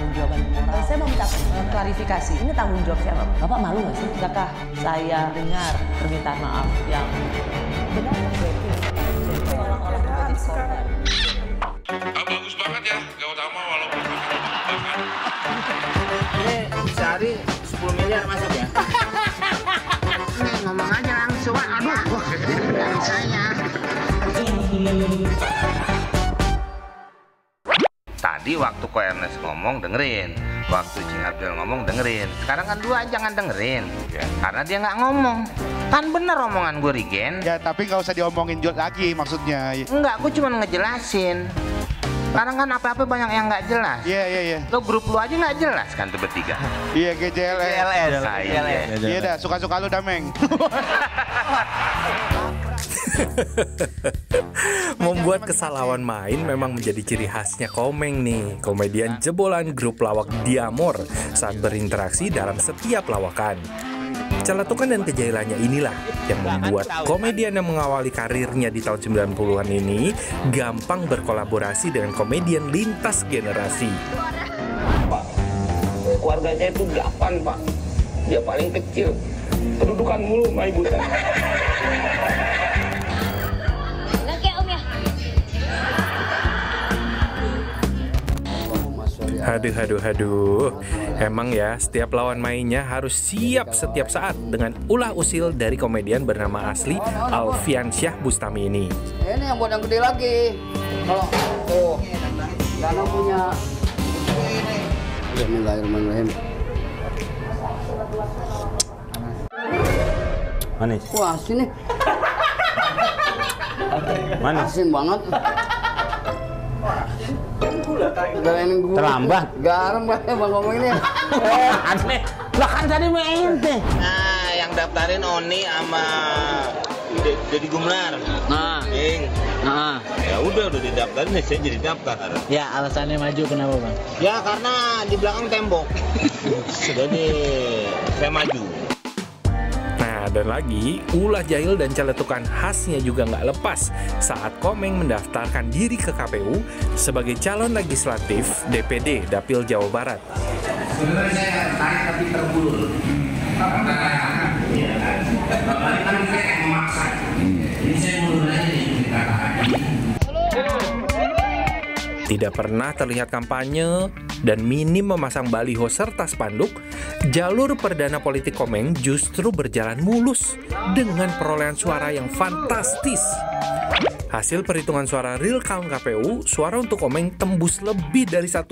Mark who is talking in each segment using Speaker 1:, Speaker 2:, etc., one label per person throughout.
Speaker 1: tanggung jawaban nah, saya mau minta eh, klarifikasi, ini tanggung jawab siapa? Bapak malu nggak sih? Apakah saya dengar permintaan maaf yang benar
Speaker 2: Bagus banget ya, gak utama walaupun
Speaker 3: Ini sehari 10 miliar masuk ya? Nih ngomong aja langsung, aduh, saya. Jadi waktu Ko Ernest ngomong dengerin, waktu Cing Abdul ngomong dengerin. Sekarang kan dua jangan dengerin, ya. karena dia nggak ngomong. Kan bener omongan gue Rigen. Ya tapi nggak usah diomongin juga lagi maksudnya. Enggak, gue cuma ngejelasin. Sekarang kan apa-apa banyak yang nggak jelas. Iya yeah, iya yeah, iya. Yeah. Lo grup lu aja nggak jelas kan tuh bertiga. Iya GJLS. Iya, GJLS. Iya dah suka-suka lu dameng.
Speaker 4: Membuat kesalahan main memang menjadi ciri khasnya Komeng nih, komedian jebolan grup lawak Diamor saat berinteraksi dalam setiap lawakan. Celatukan dan kejailannya inilah yang membuat komedian yang mengawali karirnya di tahun 90-an ini gampang berkolaborasi dengan komedian lintas generasi.
Speaker 3: saya itu gapan, Pak. Dia paling kecil. Kedudukan mulu, Mbak Ibu.
Speaker 4: Aduh, aduh, aduh. Emang ya, setiap lawan mainnya harus siap setiap saat dengan ulah usil dari komedian bernama asli Alfian Syah Bustami ini.
Speaker 3: Ini yang buat yang gede lagi. Kalau oh, karena punya.
Speaker 4: Bismillahirrahmanirrahim.
Speaker 3: Manis. Wah, sini. Manis. Asin banget gue. Terlambat. Garam kan bang ngomonginnya. Aneh. Lah kan tadi main teh. Nah, yang daftarin Oni sama jadi Gumlar. Nah. Ing. Nah. Ya udah udah didaftarin ya saya jadi daftar. Ya alasannya maju kenapa bang? Ya karena di belakang tembok.
Speaker 4: Sudah Jadi saya maju. Dan lagi, ulah jahil dan celetukan khasnya juga nggak lepas saat Komeng mendaftarkan diri ke KPU sebagai calon legislatif DPD Dapil Jawa Barat.
Speaker 3: Sebenarnya saya tapi terburu. Karena
Speaker 4: tidak pernah terlihat kampanye, dan minim memasang baliho serta spanduk, jalur perdana politik Komeng justru berjalan mulus dengan perolehan suara yang fantastis. Hasil perhitungan suara real count KPU, suara untuk Komeng tembus lebih dari 1,8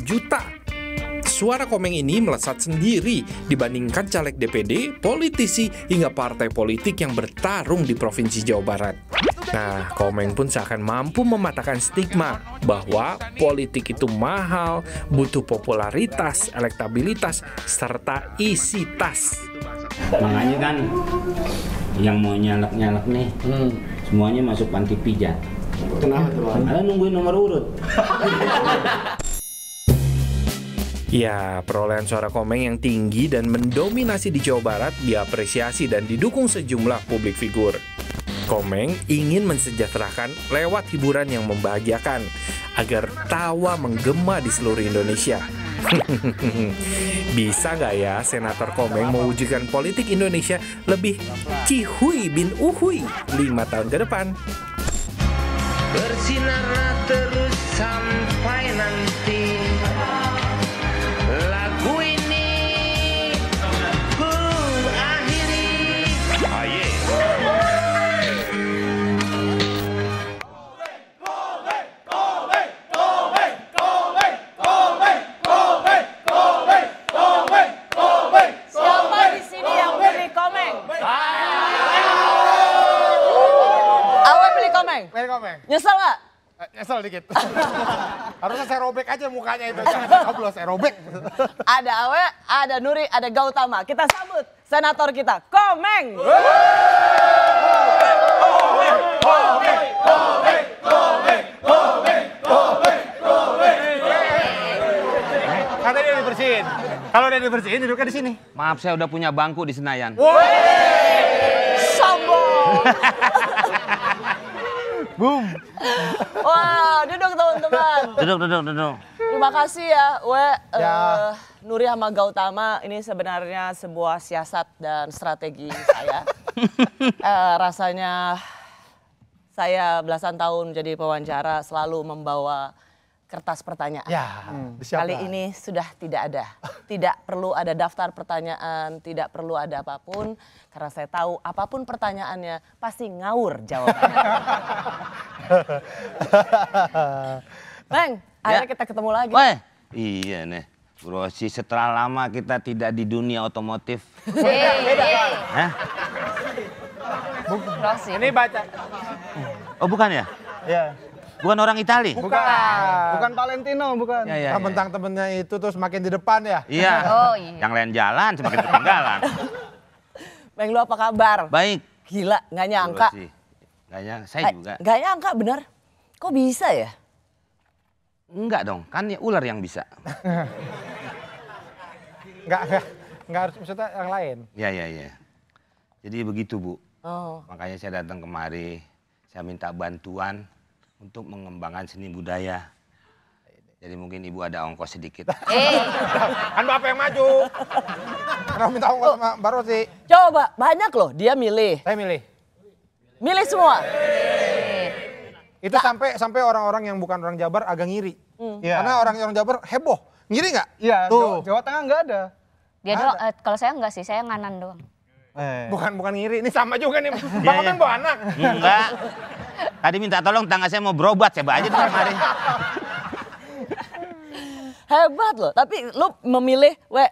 Speaker 4: juta suara Komeng ini melesat sendiri dibandingkan caleg DPD, politisi, hingga partai politik yang bertarung di Provinsi Jawa Barat. Nah, Komeng pun seakan mampu mematahkan stigma bahwa politik itu mahal, butuh popularitas, elektabilitas, serta isi tas. Makanya kan yang mau
Speaker 3: nyalek-nyalek nih, hmm. semuanya masuk panti pijat. Kenapa tuh? Karena nungguin nomor urut.
Speaker 4: Ya, perolehan suara Komeng yang tinggi dan mendominasi di Jawa Barat diapresiasi dan didukung sejumlah publik figur. Komeng ingin mensejahterakan lewat hiburan yang membahagiakan agar tawa menggema di seluruh Indonesia. Bisa nggak ya Senator Komeng mewujudkan politik Indonesia lebih cihui bin uhui lima tahun ke depan?
Speaker 3: Bersinarlah terus sampai nanti
Speaker 1: dikit.
Speaker 5: Harusnya saya robek aja mukanya itu. Jangan coblos, saya robek.
Speaker 1: Ada Awe, ada Nuri, ada Gautama. Kita sambut senator kita, Komeng. Komeng,
Speaker 6: Komeng, Komeng, Komeng, Komeng, Komeng,
Speaker 3: Komeng. dibersihin. Kalau udah dibersihin duduknya di sini. Maaf, saya udah punya bangku di Senayan.
Speaker 6: Woi! Sombong!
Speaker 1: Boom. Wah, duduk teman-teman. Duduk, duduk, duduk. Terima kasih ya, We. Ya. Uh, Nuri sama Gautama, ini sebenarnya sebuah siasat dan strategi saya. uh, rasanya saya belasan tahun menjadi pewawancara selalu membawa kertas pertanyaan. Ya,
Speaker 6: hmm. Kali ini
Speaker 1: sudah tidak ada. Tidak perlu ada daftar pertanyaan, tidak perlu ada apapun. Karena saya tahu apapun pertanyaannya pasti ngawur jawabannya. Bang, ya. akhirnya kita ketemu lagi.
Speaker 3: iya nih. Brosi, setelah lama kita tidak di dunia otomotif.
Speaker 1: Beda, hey.
Speaker 3: Hah?
Speaker 7: Bukan. Ini baca.
Speaker 3: Oh, bukan ya? Iya. Bukan orang Itali?
Speaker 7: Bukan. Bukan, bukan Valentino, bukan. Ya, ya, Tentang
Speaker 5: temennya iya. itu terus makin di depan ya? Iya. Oh,
Speaker 3: iya. Yang lain jalan semakin ketinggalan. Bang
Speaker 1: lu apa kabar? Baik. Gila,
Speaker 3: nggak nyangka. Gak nyangka, saya eh, juga. Gak nyangka benar. Kok bisa ya? Enggak dong, kan ya ular yang bisa.
Speaker 5: Enggak, enggak. Enggak harus maksudnya yang lain.
Speaker 3: Iya, iya, iya. Jadi begitu Bu. Oh. Makanya saya datang kemari, saya minta bantuan untuk mengembangkan seni budaya. Jadi mungkin ibu ada ongkos sedikit. Eh,
Speaker 5: kan bapak yang maju. Kenapa minta ongkos sama Mbak Rosi? Coba, banyak loh dia milih. Saya milih. Milih semua. Itu sampai sampai orang-orang yang bukan orang Jabar agak ngiri. Hmm. Iya. Karena orang-orang Jabar heboh. Ngiri nggak? Iya, Jawa, Jawa Tengah nggak ada.
Speaker 2: Dia doang, eh, kalau saya nggak sih, saya nganan doang. Eh. Bukan bukan ngiri, ini sama juga nih. Iya,
Speaker 3: bapak kan iya. bawa anak. Enggak. Tadi minta tolong tangga saya mau berobat, coba aja tuh kemarin.
Speaker 1: Hebat loh, tapi lu memilih, we,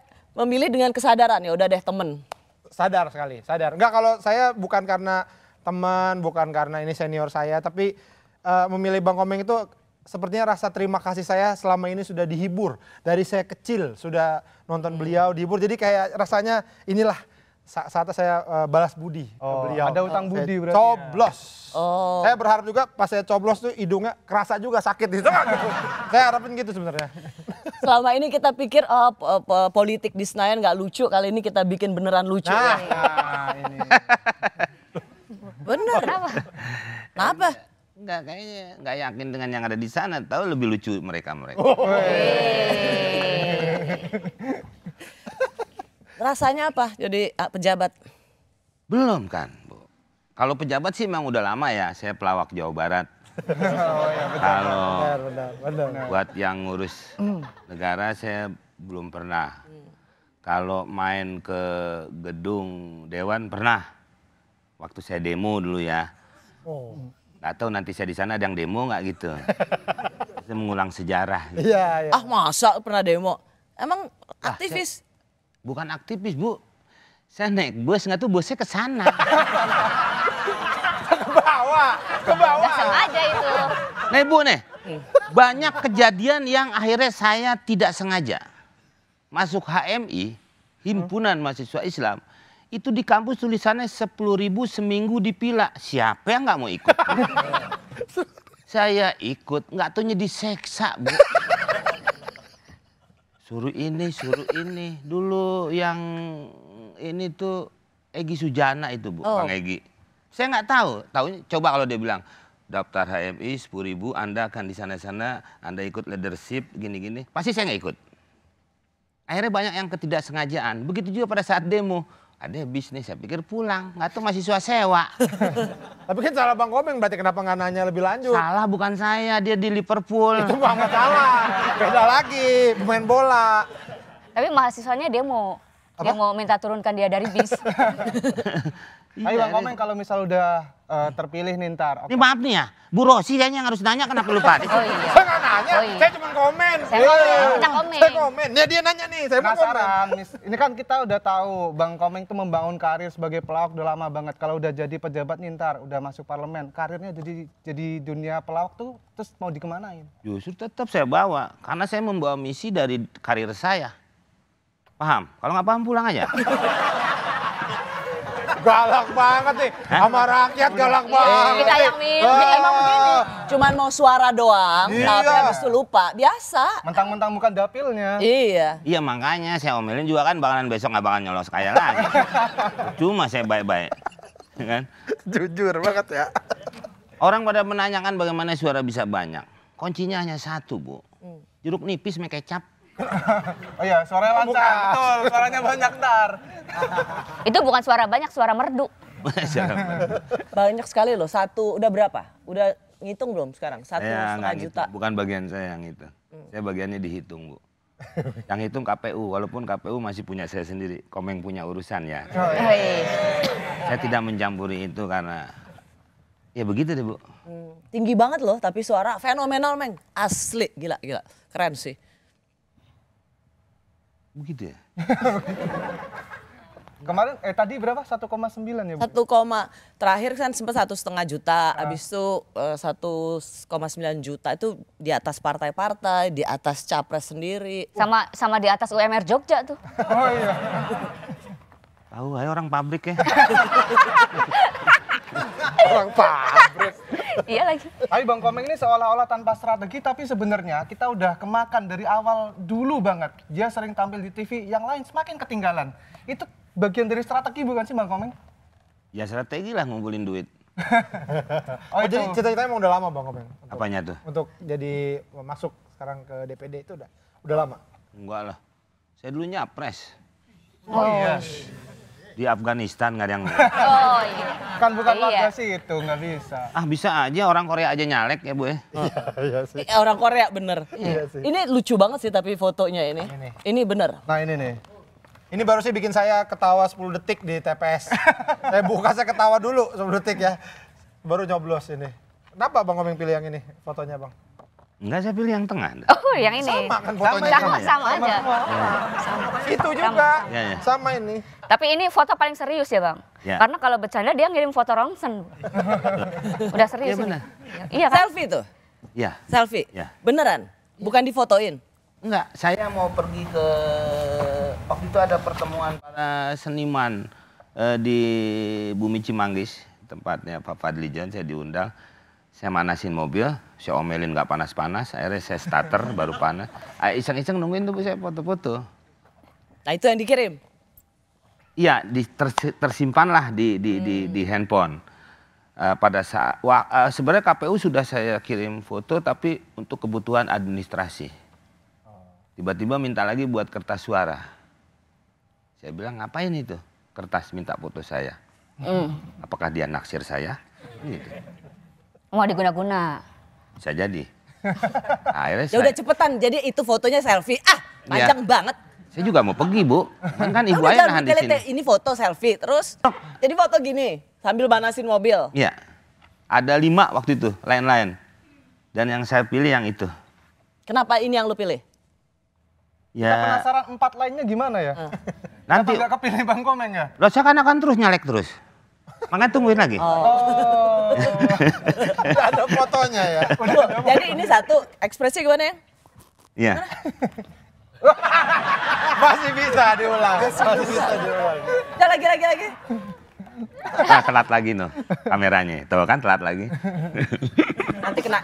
Speaker 1: memilih dengan kesadaran ya udah deh temen. Sadar sekali, sadar. Enggak kalau saya bukan karena
Speaker 5: teman, bukan karena ini senior saya, tapi uh, memilih Bang Komeng itu sepertinya rasa terima kasih saya selama ini sudah dihibur dari saya kecil sudah nonton beliau dihibur jadi kayak rasanya inilah Sa saatnya saya uh, balas budi oh, ke beliau. Ada utang budi saya eh, berarti. Ya? Coblos. Ya. Oh. Saya berharap juga pas saya coblos tuh hidungnya kerasa juga sakit gitu. saya harapin gitu sebenarnya.
Speaker 1: Selama ini kita pikir oh, politik di Senayan nggak lucu, kali ini kita bikin beneran lucu. Nah, nah ini. Bener. Kenapa? Kenapa?
Speaker 3: Enggak kayaknya enggak yakin dengan yang ada di sana, tahu lebih lucu mereka mereka. Oh,
Speaker 6: iya.
Speaker 1: Rasanya apa jadi uh, pejabat?
Speaker 3: Belum kan, Bu. Kalau pejabat sih memang udah lama ya, saya pelawak Jawa Barat. oh, ya, Kalau buat yang ngurus negara saya belum pernah. Kalau main ke gedung dewan pernah. Waktu saya demo dulu ya. Oh. Gak tahu nanti saya di sana ada yang demo nggak gitu. saya mengulang sejarah. Gitu. Ya, ya. Ah masa pernah demo? Emang ah, aktivis? Ah, Bukan aktivis, Bu. Saya naik bus, nggak tuh busnya ke sana.
Speaker 5: ke bawah, ke bawah. sengaja itu.
Speaker 3: Nah, Bu nih. Hmm. Banyak kejadian yang akhirnya saya tidak sengaja masuk HMI, Himpunan Mahasiswa Islam itu di kampus tulisannya sepuluh ribu seminggu dipilah Siapa yang nggak mau ikut? saya ikut, nggak taunya diseksa, Bu suruh ini suruh ini dulu yang ini tuh Egi Sujana itu bu oh. Bang Egi saya nggak tahu tahu coba kalau dia bilang daftar HMI sepuluh ribu anda akan di sana sana anda ikut leadership gini gini pasti saya nggak ikut akhirnya banyak yang ketidaksengajaan begitu juga pada saat demo ada bisnis, saya pikir pulang. Nggak tahu mahasiswa sewa. Tapi kan salah Bang Komeng, berarti kenapa nggak nanya lebih lanjut? Salah bukan saya, dia di Liverpool.
Speaker 5: Itu Bang salah. Beda lagi, pemain bola.
Speaker 2: Tapi mahasiswanya dia mau. Apa? Dia mau minta turunkan dia dari bis. Iya, Ayo Bang iya. Komeng
Speaker 7: kalau misal udah uh, terpilih nih ntar. Okay. Ini maaf nih ya, Bu Rosi yang harus nanya kenapa lupa. oh iya. Saya nggak
Speaker 5: nanya, oh, iya. saya
Speaker 4: cuma komen. Saya yeah. komen, iya. komen. Saya komen, ya dia nanya nih, saya Penasaran, mau
Speaker 7: komen. ini kan kita udah tahu Bang Komeng itu membangun karir sebagai pelawak udah lama banget. Kalau udah jadi pejabat nih ntar, udah masuk parlemen, karirnya jadi jadi dunia pelawak tuh terus mau dikemanain?
Speaker 3: Justru tetap saya bawa, karena saya membawa misi dari karir saya Paham? Kalau nggak paham pulang aja. galak banget nih Hah? sama
Speaker 1: rakyat galak iya, banget. kita yang mimpi ah. emang begini. Cuman mau suara doang, iya. tapi habis itu lupa. Biasa. Mentang-mentang bukan dapilnya. Iya.
Speaker 3: Iya makanya saya omelin juga kan bangunan besok nggak bakal nyolos kaya lagi. Cuma saya baik-baik. Ya kan? Jujur banget ya. Orang pada menanyakan bagaimana suara bisa banyak. Kuncinya hanya satu, Bu. Hmm. Jeruk nipis make kecap.
Speaker 7: oh iya, suaranya oh, lancar. Bukan, betul,
Speaker 2: suaranya banyak ntar. itu bukan suara banyak, suara merdu.
Speaker 1: banyak sekali loh, satu, udah berapa? Udah ngitung belum sekarang? Satu saya setengah juta. Ngitung.
Speaker 3: Bukan bagian saya yang itu. Hmm. Saya bagiannya dihitung, Bu. Yang hitung KPU, walaupun KPU masih punya saya sendiri. Komeng punya urusan ya.
Speaker 6: Oh, iya.
Speaker 3: saya tidak mencampuri itu karena Ya begitu deh bu.
Speaker 1: Hmm. Tinggi banget loh tapi suara fenomenal meng. Asli gila gila. Keren sih.
Speaker 3: Begitu ya?
Speaker 1: Kemarin eh tadi berapa? 1,9 ya, Bu? 1, koma, terakhir kan sempat satu setengah juta, ah. abis itu eh, satu koma sembilan juta itu di atas partai-partai, di atas capres sendiri. Sama
Speaker 2: sama di atas UMR Jogja tuh. Oh iya.
Speaker 3: Tahu ayo orang pabrik ya. orang pabrik
Speaker 7: iya lagi. Tapi Bang Komeng ini seolah-olah tanpa strategi, tapi sebenarnya kita udah kemakan dari awal dulu banget. Dia sering tampil di TV, yang lain semakin ketinggalan. Itu bagian dari strategi bukan sih Bang Komeng?
Speaker 3: Ya strategi lah ngumpulin duit.
Speaker 7: oh, oh jadi cita-citanya emang udah lama Bang Komeng?
Speaker 3: Untuk, Apanya tuh? Untuk jadi
Speaker 5: masuk sekarang ke DPD itu udah
Speaker 3: udah lama? Enggak lah. Saya dulunya nyapres. Oh, oh iya. Oh, iya. Di Afghanistan nggak ada yang
Speaker 7: Oh iya. Kan bukan iya. warga iya. itu nggak bisa.
Speaker 3: Ah bisa aja orang Korea aja nyalek ya bu ya. Iya, iya sih. Eh,
Speaker 7: orang
Speaker 1: Korea bener. Iya sih. Ini lucu banget sih tapi fotonya ini. Nah, ini, ini bener. Nah ini nih.
Speaker 5: Ini baru sih bikin saya ketawa 10 detik di TPS. saya buka saya ketawa dulu 10 detik ya. Baru nyoblos ini. Kenapa Bang ngomong pilih yang ini fotonya Bang?
Speaker 3: Enggak, saya pilih yang tengah.
Speaker 2: Oh, yang ini. Sama kan fotonya. Sama, sama, sama, sama aja. Sama, sama. Itu juga sama, ya, ya. sama ini. Tapi ini foto paling serius ya bang. Ya. Karena kalau bercanda dia ngirim foto rongsen. Udah serius ya, bener. ini. Iya, iya kan? Selfie tuh. Ya. Selfie.
Speaker 3: Ya.
Speaker 1: Beneran. Bukan difotoin. Enggak, saya mau
Speaker 3: pergi ke waktu itu ada pertemuan para seniman eh, di Bumi Cimanggis tempatnya Pak Fadli John saya diundang saya manasin mobil, saya omelin nggak panas-panas, akhirnya saya starter baru panas. Ah, iseng-iseng nungguin tuh saya foto-foto. Nah itu yang dikirim? Iya, di, tersimpanlah di di, hmm. di di handphone. Uh, pada saat wah, eh, uh, sebenarnya KPU sudah saya kirim foto tapi untuk kebutuhan administrasi. Tiba-tiba minta lagi buat kertas suara. Saya bilang ngapain itu? Kertas minta foto saya. Hmm. Apakah dia naksir saya? Gitu.
Speaker 2: Mau diguna-guna.
Speaker 3: Bisa jadi. akhirnya ya saya... udah
Speaker 2: cepetan. Jadi itu fotonya selfie. Ah,
Speaker 3: panjang ya. banget. Saya juga mau pergi, Bu. Kan, kan ibu ayah nahan di sini.
Speaker 1: Ini foto selfie, terus oh. jadi foto gini sambil manasin mobil.
Speaker 3: Iya. Ada lima waktu itu, lain-lain. Dan yang saya pilih yang itu.
Speaker 7: Kenapa ini yang lu pilih? Ya. Kita penasaran empat lainnya gimana ya? Hmm. Nanti. Kenapa kepilih Bang Komeng ya?
Speaker 3: Loh, saya kan akan terus nyalek terus. Makanya tungguin lagi. Oh. oh.
Speaker 1: ada fotonya ya. Jadi ini satu, ekspresi gimana ya? Iya. Masih bisa diulang. Masih bisa diulang. Udah lagi lagi lagi. Nah,
Speaker 3: telat lagi noh kameranya. Tuh kan telat lagi.
Speaker 1: Nanti kena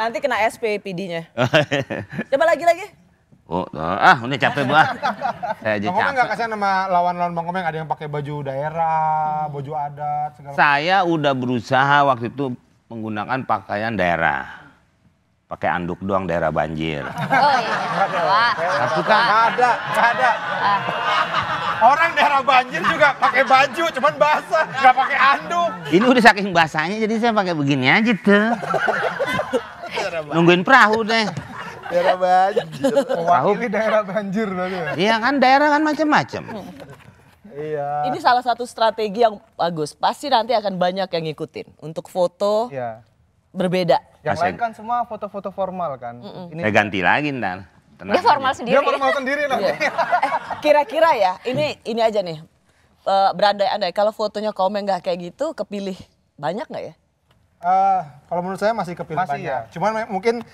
Speaker 1: nanti kena SPPD-nya. Coba lagi lagi.
Speaker 3: Oh, ah, ini capek banget. Saya aja capek. nggak
Speaker 5: kasihan sama lawan-lawan Bang Komeng ada yang pakai baju daerah, baju adat, segala Saya udah
Speaker 3: berusaha waktu itu menggunakan pakaian daerah pakai anduk doang daerah banjir.
Speaker 6: Oh iya.
Speaker 3: Aku kan ada,
Speaker 6: ada. Ah.
Speaker 5: Orang daerah banjir juga pakai baju, cuman basah, nggak pakai anduk.
Speaker 3: Ini udah saking basahnya, jadi saya pakai begini aja tuh. Nungguin perahu deh.
Speaker 7: Daerah banjir. Perahu ini daerah banjir tadi. Ya? Iya
Speaker 3: kan, daerah kan macam-macam. Iya. Ini
Speaker 1: salah satu strategi yang bagus. Pasti nanti akan banyak yang ngikutin untuk foto iya. berbeda yang Masih... lain kan
Speaker 7: semua foto-foto formal kan. Mm -mm. Ini... Ya,
Speaker 3: ganti lagi ntar. Tenang dia
Speaker 7: formal aja. sendiri. Dia formal sendiri iya. nanti. Eh, kira-kira ya,
Speaker 1: ini ini aja nih. Uh, berandai-andai kalau fotonya komen nggak kayak gitu kepilih banyak nggak ya?
Speaker 5: Uh, kalau menurut saya masih kepilih masih banyak. Ya. Cuman mungkin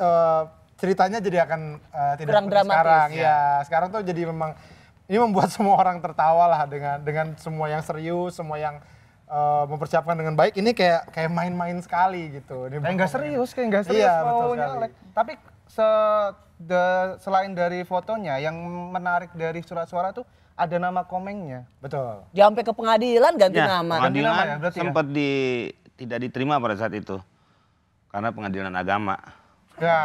Speaker 5: uh, ceritanya jadi akan uh, tidak Kurang dramatis, sekarang ya. ya. Sekarang tuh jadi memang ini membuat semua orang tertawa lah dengan dengan semua yang serius, semua yang uh, mempersiapkan dengan baik ini kayak kayak main-main sekali gitu. kayak nggak serius, kayak nggak serius iya, mau nyalek.
Speaker 7: Tapi se the, selain dari fotonya, yang menarik dari surat suara tuh ada nama komengnya. Betul. Ya, sampai ke pengadilan ganti ya, nama. Pengadilan
Speaker 3: ganti nama ya, ya? sempat ya? di tidak diterima pada saat itu karena pengadilan agama.
Speaker 7: Ya,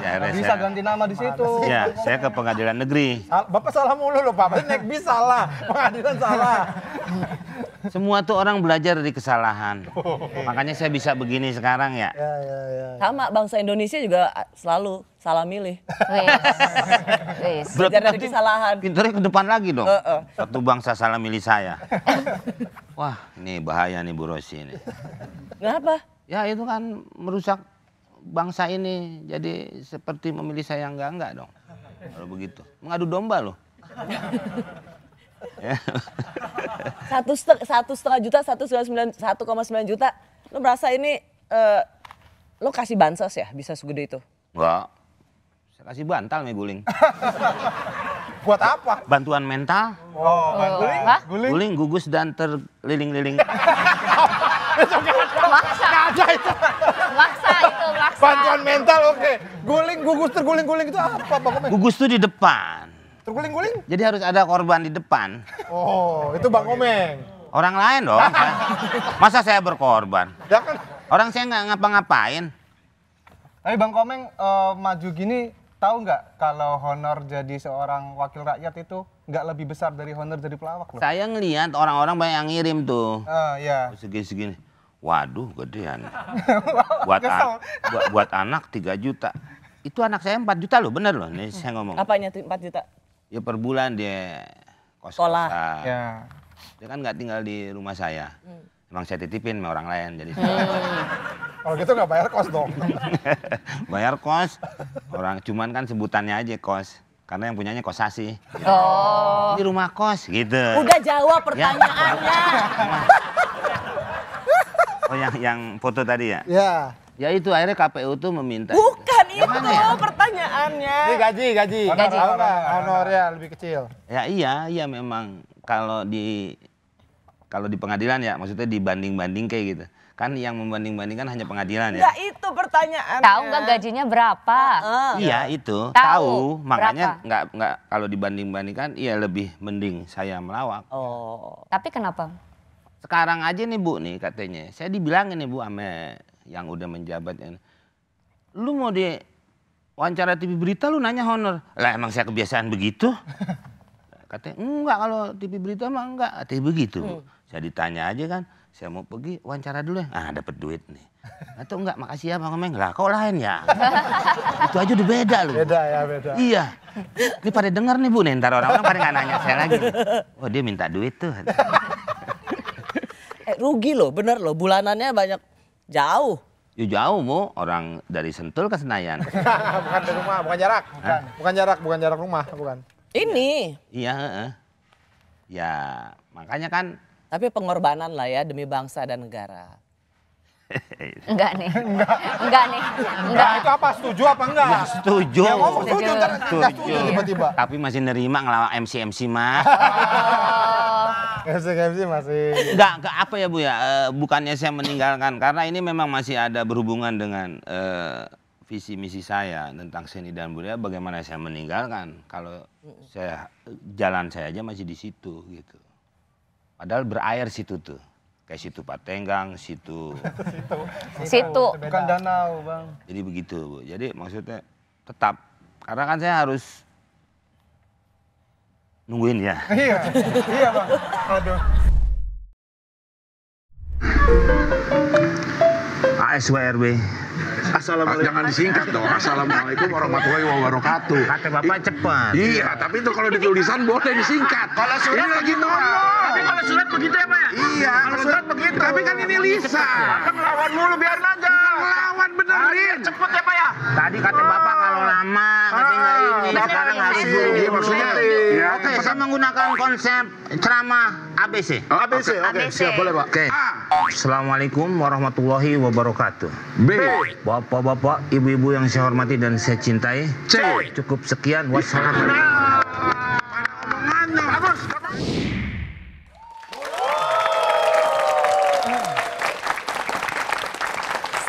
Speaker 5: ya bisa saya, ganti nama di situ. Ya, saya
Speaker 3: ke pengadilan negeri.
Speaker 5: Bapak salah mulu loh, Pak. Nek
Speaker 1: bisa salah, pengadilan salah.
Speaker 3: Semua tuh orang belajar dari kesalahan. Oh, Makanya saya bisa begini sekarang ya. Ya, ya,
Speaker 1: ya. Sama bangsa Indonesia juga selalu salah milih. Yes.
Speaker 3: belajar dari kesalahan. Pintunya ke depan lagi dong. Uh, uh. Satu bangsa salah milih saya. Wah, ini bahaya nih Bu Rosi ini. Kenapa? Ya itu kan merusak bangsa ini jadi seperti memilih saya yang enggak enggak dong kalau begitu mengadu domba loh ya.
Speaker 1: satu setengah, satu setengah juta satu sembilan satu koma sembilan juta lo merasa ini uh, lo kasih bansos ya bisa segede itu
Speaker 3: enggak saya kasih bantal nih guling buat apa bantuan mental
Speaker 6: oh,
Speaker 5: oh. guling Hah?
Speaker 3: guling guling gugus dan terliling-liling
Speaker 5: Gak ada itu. Bantuan mental oke. Okay. Guling gugus terguling-guling itu apa Pak Komeng? Gugus
Speaker 3: itu di depan.
Speaker 5: Terguling-guling?
Speaker 3: Jadi harus ada korban di depan.
Speaker 5: Oh,
Speaker 3: itu Bang Komeng. Orang lain dong. Masa saya berkorban? Ya kan. Orang saya nggak ngapa-ngapain.
Speaker 7: Tapi Bang Komeng uh, maju gini tahu nggak kalau honor jadi seorang wakil rakyat itu nggak lebih besar dari honor jadi pelawak loh?
Speaker 3: Saya ngelihat orang-orang banyak yang ngirim tuh. Uh, ah, ya. Oh, Segini-segini Waduh, gedean. buat, an buat, buat anak 3 juta. Itu anak saya 4 juta loh, bener loh. Ini saya ngomong. Apanya tuh 4 juta? Ya per bulan dia kos Sekolah. Ya. Dia kan nggak tinggal di rumah saya. Hmm. Emang saya titipin sama orang lain. Jadi hmm.
Speaker 5: Kalau gitu nggak bayar kos dong.
Speaker 3: bayar kos. Orang cuman kan sebutannya aja kos. Karena yang punyanya kosasi. Gitu.
Speaker 1: Oh. Di
Speaker 3: rumah kos gitu. Udah jawab ya. pertanyaannya. Oh yang yang foto tadi ya? Ya. Ya itu akhirnya KPU tuh meminta. Bukan
Speaker 1: itu, itu
Speaker 5: ya? pertanyaannya. Ini gaji,
Speaker 3: gaji. Gaji.
Speaker 5: Honor ya lebih kecil.
Speaker 3: Ya iya, iya memang kalau di kalau di pengadilan ya maksudnya dibanding-banding kayak gitu. Kan yang membanding-bandingkan hanya pengadilan ya. Ya
Speaker 2: itu pertanyaan. Tahu nggak gajinya berapa? Uh, iya
Speaker 3: itu, tahu. tahu. Makanya nggak nggak kalau dibanding-bandingkan iya lebih mending saya melawak. Oh. Tapi kenapa? sekarang aja nih bu nih katanya saya dibilangin nih bu ame yang udah menjabat ini, lu mau di wawancara TV berita lu nanya honor lah emang saya kebiasaan begitu katanya enggak kalau TV berita mah enggak katanya begitu bu. Hmm. saya ditanya aja kan saya mau pergi wawancara dulu ya ah dapat duit nih atau enggak makasih ya bang Omeng lah kau lain ya itu aja udah beda loh beda ya beda iya ini pada denger nih bu nih ntar orang-orang pada nggak nanya saya lagi nih. oh dia minta duit tuh eh, rugi loh, bener loh. Bulanannya banyak jauh. Ya jauh mu, orang dari Sentul ke Senayan.
Speaker 1: bukan dari rumah, bukan jarak. Bukan, bukan jarak, bukan jarak rumah, bukan. Ini.
Speaker 3: Iya, Ya,
Speaker 1: makanya kan. Tapi pengorbanan lah ya demi bangsa dan negara.
Speaker 3: enggak nih.
Speaker 1: Enggak. Enggak
Speaker 5: nih. Enggak. Nah, itu apa? Setuju
Speaker 1: apa
Speaker 3: enggak? Ya, setuju. Ya ngomong setuju, setuju. tiba-tiba. Tapi masih nerima ngelawak MC-MC mah.
Speaker 5: MC MC masih.
Speaker 3: Enggak, enggak apa ya Bu ya? E, bukannya saya meninggalkan karena ini memang masih ada berhubungan dengan e, visi misi saya tentang seni dan budaya bagaimana saya meninggalkan kalau saya jalan saya aja masih di situ gitu. Padahal berair situ tuh. Kayak situ Patenggang, situ. situ.
Speaker 2: Situ. Bukan danau, Bang.
Speaker 3: Jadi begitu, Bu. Jadi maksudnya tetap karena kan saya harus Nungguin ya?
Speaker 6: Iya, iya, iya bang. Aduh. ASWRB Assalamualaikum.
Speaker 3: Jangan disingkat dong. Assalamualaikum
Speaker 5: warahmatullahi wabarakatuh. Kata Bapak cepat. Iya, tapi itu kalau di tulisan boleh disingkat.
Speaker 6: Kalau surat ini lagi normal. Tapi kalau surat begitu ya, Pak? Iya, kalau surat, begitu. Tapi kan ini Lisa.
Speaker 5: Kan
Speaker 3: melawan mulu biar aja. melawan benerin. Cepet ya, Pak ya? Tadi kata Bapak kalau lama ah, katanya ini sekarang harus buru iya, maksudnya Oke, iya, saya menggunakan konsep ceramah ABC. Oh, ABC, oke. Okay. Siap, boleh, Pak. Oke. Okay. Assalamualaikum warahmatullahi wabarakatuh. B. B. Bapak-bapak, ibu-ibu yang saya hormati dan saya cintai. C. Cukup sekian. Wassalamualaikum. Nah.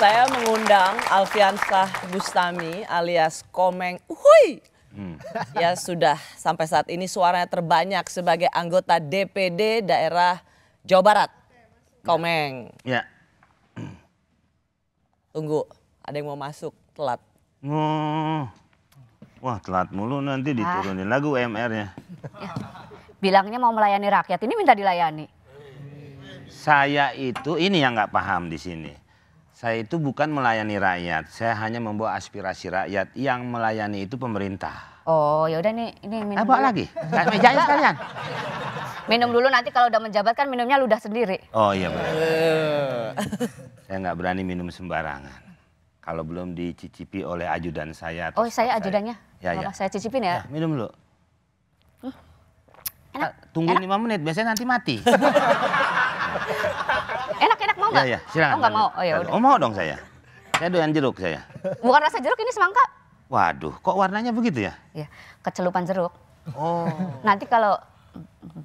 Speaker 1: Saya mengundang Alfian Sah Bustami alias Komeng Uhuy. Ya sudah sampai saat ini suaranya terbanyak sebagai anggota DPD daerah Jawa Barat. Komeng. Ya. Tunggu ada yang mau masuk telat.
Speaker 3: Oh. Wah telat mulu nanti ah. diturunin ah. lagu mr nya ya.
Speaker 2: Bilangnya mau melayani rakyat, ini minta dilayani.
Speaker 3: Saya itu ini yang nggak paham di sini. Saya itu bukan melayani rakyat, saya hanya membawa aspirasi rakyat. Yang melayani itu pemerintah.
Speaker 2: Oh, ya udah nih ini minum. Apa lagi? Meja sekalian. Minum dulu nanti kalau udah menjabat kan minumnya ludah sendiri.
Speaker 3: Oh iya benar. saya nggak berani minum sembarangan kalau belum dicicipi oleh ajudan saya.
Speaker 2: Oh, saya ajudannya? Ya, ya. Saya cicipin ya. ya minum dulu. Hmm. Enak.
Speaker 3: Tunggu enak. 5 menit, biasanya nanti mati.
Speaker 2: enak, enak mau nggak? Ya, ya, silakan. Oh, nggak mau. Oh, ya udah. Oh,
Speaker 3: mau dong saya. Saya doyan jeruk saya.
Speaker 2: Bukan rasa jeruk, ini semangka.
Speaker 3: Waduh, kok warnanya begitu ya? Iya,
Speaker 2: kecelupan jeruk. Oh. Nanti kalau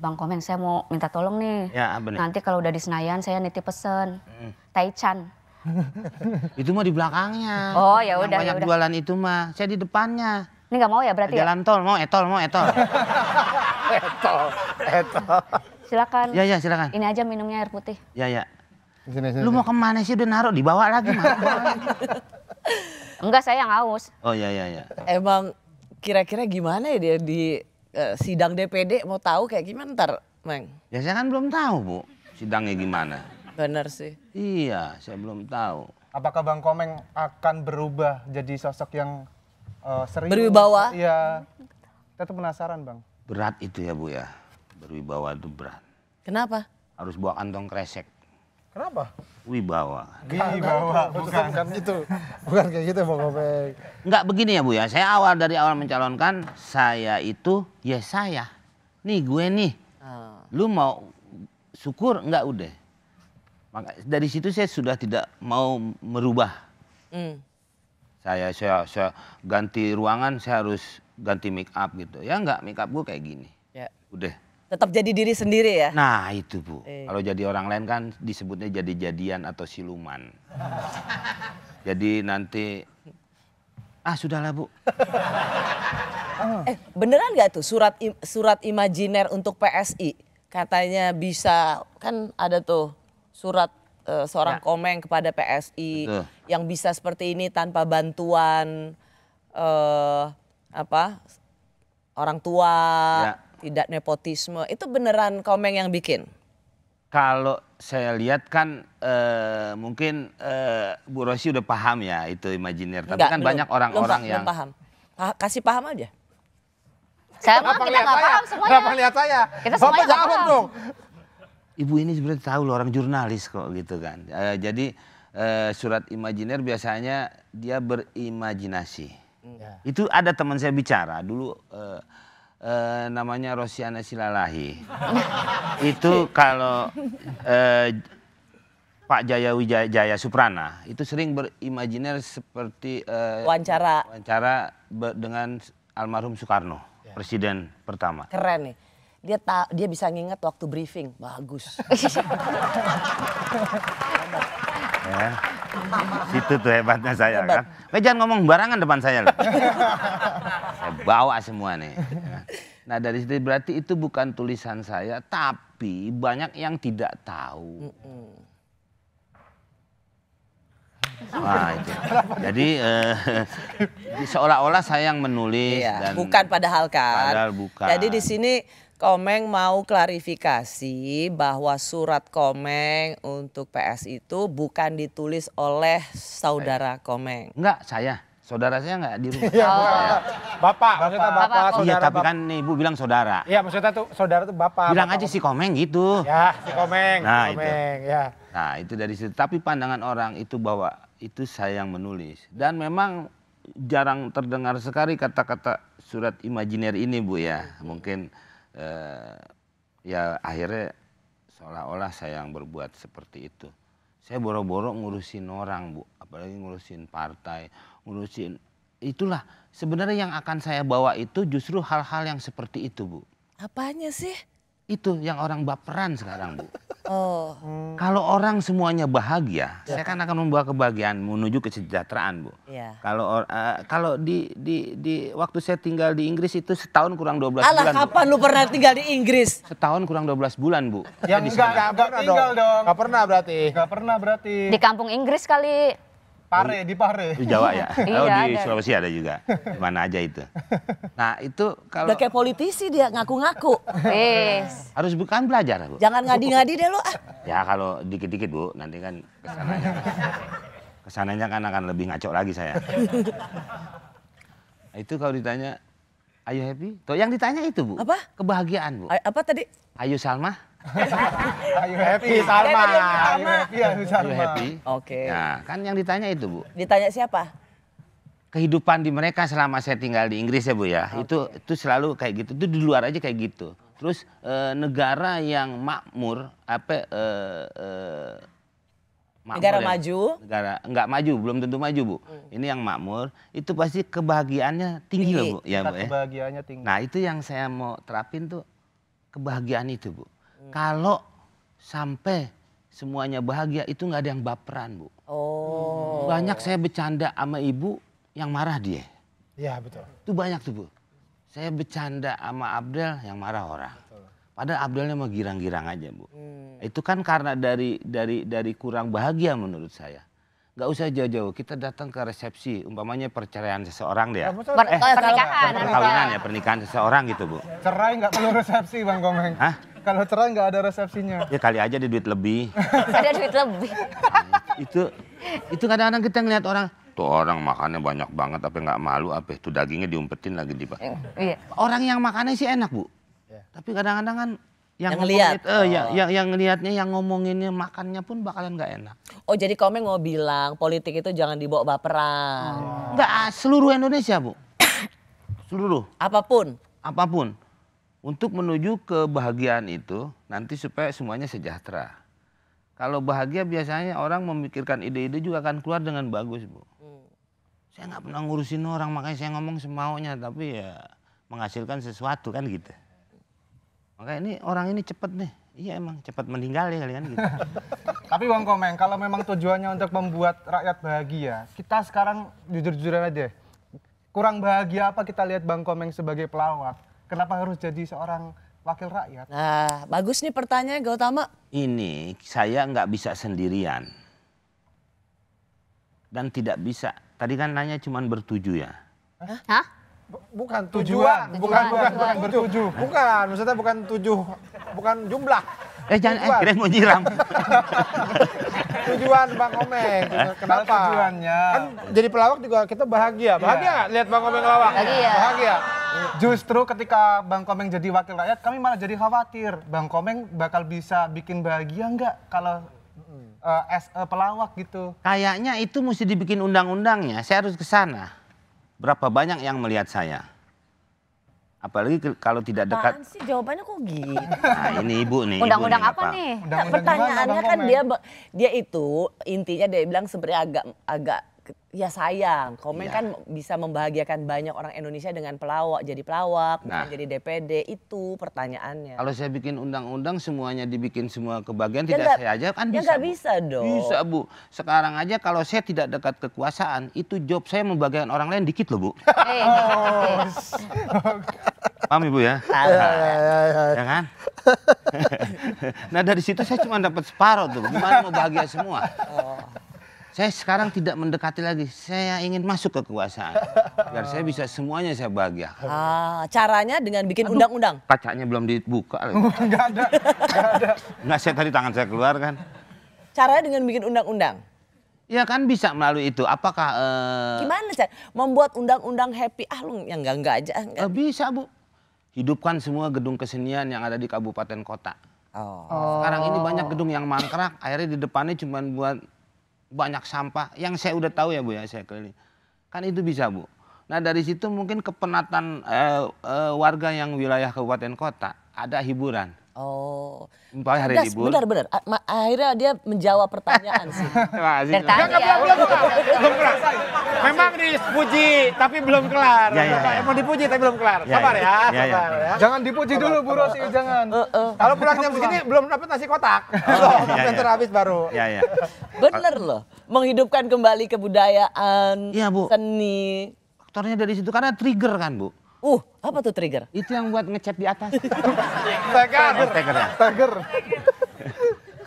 Speaker 2: Bang Komen saya mau minta tolong nih.
Speaker 3: Ya, bener. Nanti
Speaker 2: kalau udah di Senayan saya nitip pesen. Hmm. Taichan
Speaker 3: itu mah di belakangnya.
Speaker 2: Oh ya udah. Ya banyak yaudah. jualan
Speaker 3: itu mah. Saya
Speaker 2: di depannya. Ini nggak mau ya berarti? Ya? Jalan ya? tol mau etol mau etol.
Speaker 3: etol etol.
Speaker 2: Silakan. Ya ya silakan. Ini aja minumnya air putih.
Speaker 3: Ya ya. Sini, sini, Lu mau kemana sih udah naruh dibawa lagi mah.
Speaker 2: Enggak saya yang haus.
Speaker 3: Oh ya ya ya.
Speaker 1: Emang kira-kira gimana ya dia di uh, sidang DPD mau tahu kayak
Speaker 7: gimana
Speaker 3: ntar, Meng? Ya saya kan belum tahu bu sidangnya gimana. Benar sih. Iya, saya belum tahu.
Speaker 7: Apakah Bang Komeng akan berubah jadi sosok yang uh, serius? Berwibawa? Iya. Kita tuh penasaran Bang.
Speaker 3: Berat itu ya Bu ya. Berwibawa itu berat. Kenapa? Harus bawa kantong kresek. Kenapa? Wibawa.
Speaker 5: Wibawa, iya, bukan. bukan gitu. Bukan kayak gitu Bang Komeng.
Speaker 3: Enggak begini ya Bu ya. Saya awal dari awal mencalonkan, saya itu ya saya. Nih gue nih. Ah. Lu mau syukur enggak udah? Maka dari situ saya sudah tidak mau merubah. Mm. Saya, saya saya ganti ruangan saya harus ganti make up gitu. Ya enggak, make up gue kayak gini. Ya. Udah.
Speaker 1: Tetap jadi diri sendiri ya?
Speaker 3: Nah itu bu. E. Kalau jadi orang lain kan disebutnya jadi-jadian atau siluman. jadi nanti ah sudahlah bu.
Speaker 1: Eh beneran nggak tuh surat surat imajiner untuk PSI katanya bisa kan ada tuh surat uh, seorang ya. Komeng kepada PSI Betul. yang bisa seperti ini tanpa bantuan uh, apa orang tua, ya. tidak nepotisme. Itu beneran Komeng yang bikin?
Speaker 3: Kalau saya lihat kan uh, mungkin uh, Bu Rosi udah paham ya itu imajiner. Tapi kan belum, banyak orang-orang yang paham.
Speaker 1: Pa kasih paham aja. Saya mah kita nggak paham semuanya. Kenapa lihat saya?
Speaker 5: Kita
Speaker 2: Bapak jawab dong
Speaker 3: ibu ini sebenarnya tahu loh orang jurnalis kok gitu kan. E, jadi e, surat imajiner biasanya dia berimajinasi. Ya. Itu ada teman saya bicara dulu e, e, namanya Rosiana Silalahi. itu kalau e, Pak Jaya Wijaya Jaya Suprana itu sering berimajiner seperti e, wawancara wawancara dengan almarhum Soekarno ya. presiden pertama.
Speaker 1: Keren nih dia ta dia bisa nginget waktu briefing bagus
Speaker 3: ya. Situ tuh hebatnya saya Hebat. kan. Kayak jangan ngomong barangan depan saya loh. saya bawa semua nih. Ya. Nah dari situ berarti itu bukan tulisan saya, tapi banyak yang tidak tahu. Wah, Jadi uh, seolah-olah saya yang menulis iya, dan bukan padahal kan. Padahal bukan. Jadi di sini Komeng
Speaker 1: mau klarifikasi bahwa surat Komeng untuk PS itu
Speaker 3: bukan ditulis oleh saudara Komeng. Enggak, saya. Saudara saya enggak di rumah. Iya, oh. Ya. Bapak, maksudnya bapak, iya, bapak saudara. Iya, tapi kan ibu bilang saudara.
Speaker 5: Iya, maksudnya tuh saudara tuh bapak. Bilang bapak. aja si
Speaker 3: Komeng gitu. Ya, si Komeng, nah, Komeng, itu. ya. Nah, itu dari situ. Tapi pandangan orang itu bahwa itu saya yang menulis. Dan memang jarang terdengar sekali kata-kata surat imajiner ini, Bu ya. Mungkin eh, ya akhirnya seolah-olah saya yang berbuat seperti itu. Saya boro-boro ngurusin orang bu, apalagi ngurusin partai, ngurusin itulah sebenarnya yang akan saya bawa itu justru hal-hal yang seperti itu bu. Apanya sih? Itu yang orang baperan sekarang, Bu. Oh. Hmm. Kalau orang semuanya bahagia, ya. saya kan akan membawa kebahagiaan menuju kesejahteraan, Bu. Ya. Kalau uh, kalau di di di waktu saya tinggal di Inggris itu setahun kurang 12 Alah, bulan. Alah, kapan Bu. lu pernah tinggal di Inggris? Setahun kurang 12 bulan, Bu. Yang enggak, enggak, enggak pernah tinggal dong. Enggak pernah berarti. Enggak pernah berarti. Di
Speaker 2: kampung Inggris kali Pare
Speaker 7: di Pare.
Speaker 3: Di Jawa ya. Iya, oh di ada. Sulawesi ada juga. Di mana aja itu.
Speaker 7: Nah, itu
Speaker 2: kalau Udah kayak politisi dia ngaku-ngaku. Yes.
Speaker 3: Harus bukan belajar, Bu. Jangan ngadi-ngadi deh lu. Ah. Ya kalau dikit-dikit, Bu, nanti kan kesananya. Kesananya kan akan lebih ngaco lagi saya. Nah, itu kalau ditanya, ayo happy? Tuh yang ditanya itu, Bu. Apa? Kebahagiaan, Bu. A apa tadi? Ayo Salma. Ayo happy Salma. Ayo happy Ayu Salma. happy. Oke. Nah, kan yang ditanya itu, Bu. Ditanya siapa? Kehidupan di mereka selama saya tinggal di Inggris ya, Bu ya. Okay. Itu itu selalu kayak gitu. Itu di luar aja kayak gitu. Terus e, negara yang makmur apa e, e, makmur negara ya? maju negara nggak maju belum tentu maju bu hmm. ini yang makmur itu pasti kebahagiaannya tinggi, tinggi. loh bu ya bu ya
Speaker 7: kebahagiaannya tinggi nah itu
Speaker 3: yang saya mau terapin tuh kebahagiaan itu bu kalau sampai semuanya bahagia itu nggak ada yang baperan bu.
Speaker 1: Oh.
Speaker 5: Banyak
Speaker 3: saya bercanda sama ibu yang marah dia. Iya betul. Itu banyak tuh bu. Saya bercanda sama Abdel yang marah orang. Padahal Abdelnya mau girang-girang aja bu. Hmm. Itu kan karena dari dari dari kurang bahagia menurut saya nggak usah jauh-jauh kita datang ke resepsi umpamanya perceraian seseorang deh ya per eh, eh, pernikahan perkawinan ya pernikahan seseorang gitu bu
Speaker 7: cerai nggak perlu resepsi bang Komeng
Speaker 3: Hah? kalau cerai nggak ada resepsinya ya kali aja ada duit lebih
Speaker 2: ada duit lebih
Speaker 3: nah, itu itu kadang-kadang kita ngeliat orang tuh orang makannya banyak banget tapi nggak malu apa itu dagingnya diumpetin lagi di pak iya. orang yang makannya sih enak bu iya. tapi kadang-kadang kan yang, yang eh, ya, oh. Ya, yang yang yang yang ngomonginnya makannya pun bakalan nggak enak. Oh
Speaker 1: jadi kau mau bilang politik itu jangan dibawa baperan. Oh.
Speaker 3: Enggak ah, seluruh Indonesia bu, seluruh. Apapun. Apapun untuk menuju kebahagiaan itu nanti supaya semuanya sejahtera. Kalau bahagia biasanya orang memikirkan ide-ide juga akan keluar dengan bagus bu. Hmm. Saya nggak pernah ngurusin orang makanya saya ngomong semaunya tapi ya menghasilkan sesuatu kan gitu. Makanya ini orang ini cepet nih. Iya emang cepet meninggal ya kalian
Speaker 7: gitu. Tapi Bang Komeng, kalau memang tujuannya untuk membuat rakyat bahagia, kita sekarang jujur-jujuran aja. Kurang bahagia apa kita lihat Bang Komeng sebagai pelawak? Kenapa harus jadi seorang wakil rakyat?
Speaker 3: Nah, bagus nih pertanyaan Gautama. Ini saya nggak bisa sendirian. Dan tidak bisa. Tadi kan nanya cuma bertuju ya.
Speaker 5: Hah? bukan tujuan, bukan tujuan. bukan bukan bertuju. Bukan, maksudnya bukan tujuh, bukan jumlah. Eh jangan eh mau nyiram.
Speaker 6: tujuan
Speaker 5: Bang Omeng, eh, kenapa? Tujuannya.
Speaker 7: Kan jadi pelawak juga kita bahagia. Iya. Bahagia yeah. lihat Bang Omeng lawak? Bahagia. Bahagia. Justru ketika Bang Komeng jadi wakil rakyat, kami malah jadi khawatir. Bang Komeng bakal bisa bikin bahagia nggak kalau uh, eh, as, eh, pelawak gitu?
Speaker 3: Kayaknya itu mesti dibikin undang-undangnya. Saya harus ke sana berapa banyak yang melihat saya? Apalagi kalau tidak dekat. Apaan
Speaker 1: sih jawabannya kok gini. Gitu?
Speaker 3: Nah, ini ibu nih. Undang-undang apa, apa nih?
Speaker 1: Undang -undang Pertanyaannya kan dia dia itu intinya dia bilang sebenarnya agak agak ya sayang. Komen ya. kan bisa membahagiakan banyak orang Indonesia dengan pelawak. Jadi pelawak, nah. bukan jadi DPD. Itu pertanyaannya.
Speaker 3: Kalau saya bikin undang-undang semuanya dibikin semua kebagian ya tidak gak, saya aja kan ya bisa. Ya bisa dong. Bisa Bu. Sekarang aja kalau saya tidak dekat kekuasaan, itu job saya membagikan orang lain dikit loh Bu.
Speaker 6: Hey. oh.
Speaker 3: Paham Ibu ya? Ya, ya? ya, ya. ya kan? nah dari situ saya cuma dapat separuh tuh. Gimana mau bahagia semua? Oh. Saya sekarang tidak mendekati lagi. Saya ingin masuk ke kekuasaan. Biar saya bisa semuanya saya bahagia. Ah, caranya dengan bikin undang-undang. Kacanya belum dibuka. Enggak ada. Enggak ada. Enggak saya tadi tangan saya keluar kan.
Speaker 1: Caranya dengan bikin undang-undang.
Speaker 3: Ya kan bisa melalui itu. Apakah uh... gimana
Speaker 1: sih membuat undang-undang happy? Ah lu yang enggak
Speaker 3: enggak aja. Enggak. Eh, bisa bu. Hidupkan semua gedung kesenian yang ada di kabupaten kota. Oh. Sekarang ini banyak gedung yang mangkrak, akhirnya di depannya cuma buat banyak sampah yang saya udah tahu ya bu ya saya keliling kan itu bisa bu nah dari situ mungkin kepenatan eh, eh, warga yang wilayah kabupaten kota ada hiburan
Speaker 1: Oh.
Speaker 3: Paling hari libur. Benar
Speaker 1: benar. Akhirnya dia menjawab pertanyaan sih. Masih. Tertanya. belum, belum, belum kelar. Memang dipuji tapi belum kelar.
Speaker 5: Ya, ya, ya. Emang dipuji tapi belum kelar. Ya, sabar ya, ya, ya, ya. sabar ya. ya. Jangan dipuji dulu Bu Rosi, jangan. Uh, uh.
Speaker 1: Kalau pulang jam segini belum dapat nasi kotak. Oh, ya, ya. terhabis habis baru. Ya, ya. Bener loh, menghidupkan kembali kebudayaan, ya, Bu. seni. Faktornya dari situ karena
Speaker 3: trigger kan, Bu Uh, apa tuh trigger? Itu yang buat ngecap di atas.
Speaker 7: Tagger, tagger, tagger. Ya?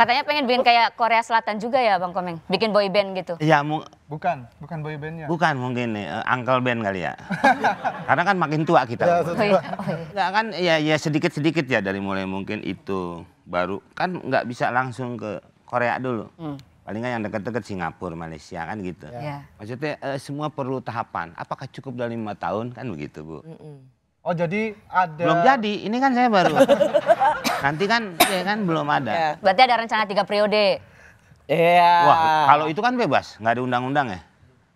Speaker 2: Katanya pengen bikin kayak Korea Selatan juga ya Bang Komeng? Bikin boy band gitu? Iya, bukan, bukan boy bandnya.
Speaker 3: Bukan mungkin uh, uncle band kali ya. Karena kan makin tua kita. Ya, oh iya, oh iya. Nggak kan ya ya sedikit-sedikit ya dari mulai mungkin itu baru kan nggak bisa langsung ke Korea dulu. Hmm paling nggak yang dekat-dekat Singapura, Malaysia kan gitu. Yeah. Ya. Maksudnya e, semua perlu tahapan. Apakah cukup dalam lima tahun kan begitu bu?
Speaker 7: Mm -mm.
Speaker 2: Oh jadi ada belum jadi.
Speaker 3: Ini kan saya baru. Nanti kan ya kan belum ada. Yeah.
Speaker 2: Berarti ada rencana tiga periode. Iya. Yeah.
Speaker 3: Wah kalau itu kan bebas, nggak ada undang-undang ya.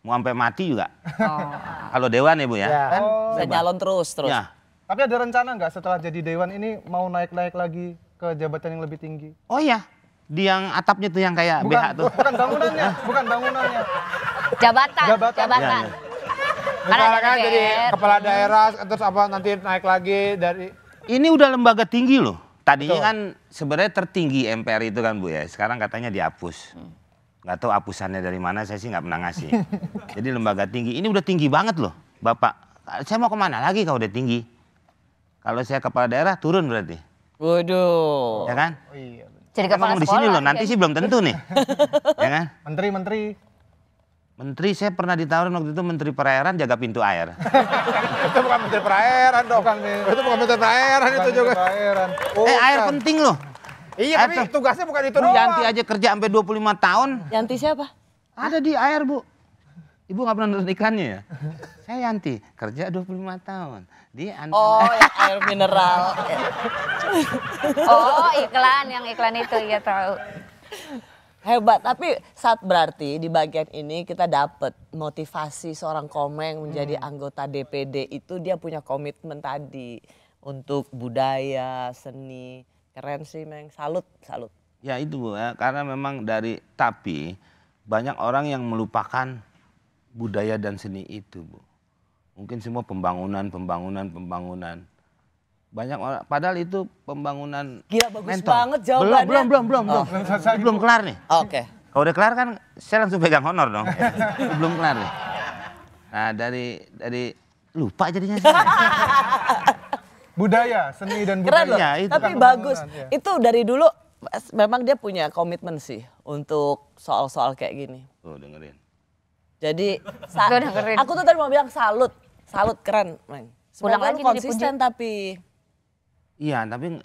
Speaker 3: Mau sampai mati juga. Oh. Kalau dewan ya bu ya. Yeah. Kan
Speaker 7: oh. Bisa nyalon terus terus. Ya. Tapi ada rencana nggak setelah jadi dewan ini mau naik-naik lagi ke jabatan yang lebih tinggi?
Speaker 3: Oh iya di yang atapnya tuh yang kayak bukan, BH tuh. Bukan bangunannya,
Speaker 7: bukan bangunannya. Jabatan. Jabatan. Jabatan. Ya, ya. Misalnya kan jadi
Speaker 5: kepala daerah terus apa nanti naik lagi dari
Speaker 3: ini udah lembaga tinggi loh. Tadinya Betul. kan sebenarnya tertinggi MPR itu kan Bu ya. Sekarang katanya dihapus. Hmm. Gak tahu hapusannya dari mana saya sih nggak pernah ngasih. jadi lembaga tinggi ini udah tinggi banget loh Bapak. Saya mau kemana lagi kalau udah tinggi? Kalau saya kepala daerah turun berarti.
Speaker 2: Waduh. Ya kan? Oh iya. Jadi kepala sekolah. di sini loh, nanti sih belum gitu. tentu nih.
Speaker 3: ya kan? Menteri, menteri. Menteri saya pernah ditawarin waktu itu menteri perairan jaga pintu air.
Speaker 5: itu bukan menteri perairan dong. Bukan, itu bukan menteri perairan bukan itu juga. Perairan. Oh, eh air penting
Speaker 3: loh. Iya, air tapi tugasnya bukan itu doang. Yanti aja kerja sampai 25 tahun. Yanti siapa? Ada di air, Bu. Ibu nggak pernah nonton iklannya ya? Saya Yanti, kerja 25 tahun.
Speaker 1: Di anak Oh, yang air mineral.
Speaker 2: oh, iklan yang iklan itu ya tahu.
Speaker 1: Hebat, tapi saat berarti di bagian ini kita dapat motivasi seorang komeng hmm. menjadi hmm. anggota DPD itu dia punya komitmen tadi untuk budaya, seni. Keren sih, Meng. Salut, salut.
Speaker 3: Ya itu Bu, ya. karena memang dari tapi banyak orang yang melupakan budaya dan seni itu, Bu. Mungkin semua pembangunan, pembangunan, pembangunan. Banyak orang padahal itu pembangunan Gila bagus mental. banget jawabannya. Belum, belum, belum, belum. Oh. Belum, belum kelar nih. Oh, Oke. Okay. Kalau udah kelar kan saya langsung pegang honor dong. belum kelar nih. Nah, dari dari lupa jadinya saya. budaya, seni dan budaya. Keren ya, itu. tapi kan bagus.
Speaker 1: Ya. Itu dari dulu memang dia punya komitmen sih untuk soal-soal kayak
Speaker 3: gini. Tuh dengerin. Jadi aku
Speaker 1: tuh tadi mau bilang salut, salut keren, pulang lagi konsisten tapi
Speaker 3: Iya, tapi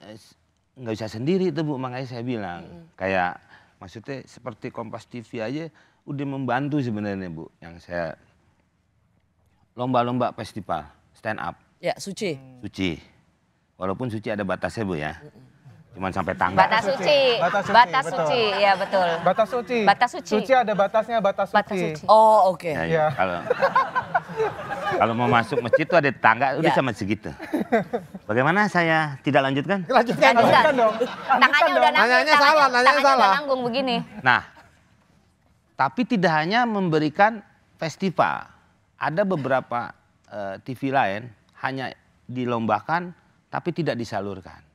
Speaker 3: nggak bisa sendiri itu Bu, makanya saya bilang. -hmm. Kayak maksudnya seperti Kompas TV aja udah membantu sebenarnya Bu yang saya lomba-lomba festival stand up. Ya, suci. Suci. Walaupun suci ada batasnya Bu ya. -hmm. Cuman sampai tangga. Batas
Speaker 2: suci. Batas suci, batas suci. Iya, betul. Batas
Speaker 7: suci. Batas suci. Suci ada batasnya, batas suci. Batas suci. Oh, oke. Okay. Ya, ya. Iya.
Speaker 3: Kalau kalau mau masuk masjid itu ada tangga udah ya. sama segitu. Bagaimana saya tidak lanjutkan?
Speaker 2: Lanjutkan, lanjutkan, lanjutkan dong. tangannya udah nanggung. tangannya, salah, nanyanya tangannya salah. nanggung begini.
Speaker 3: Nah, tapi tidak hanya memberikan festival. Ada beberapa uh, eh, TV lain hanya dilombakan tapi tidak disalurkan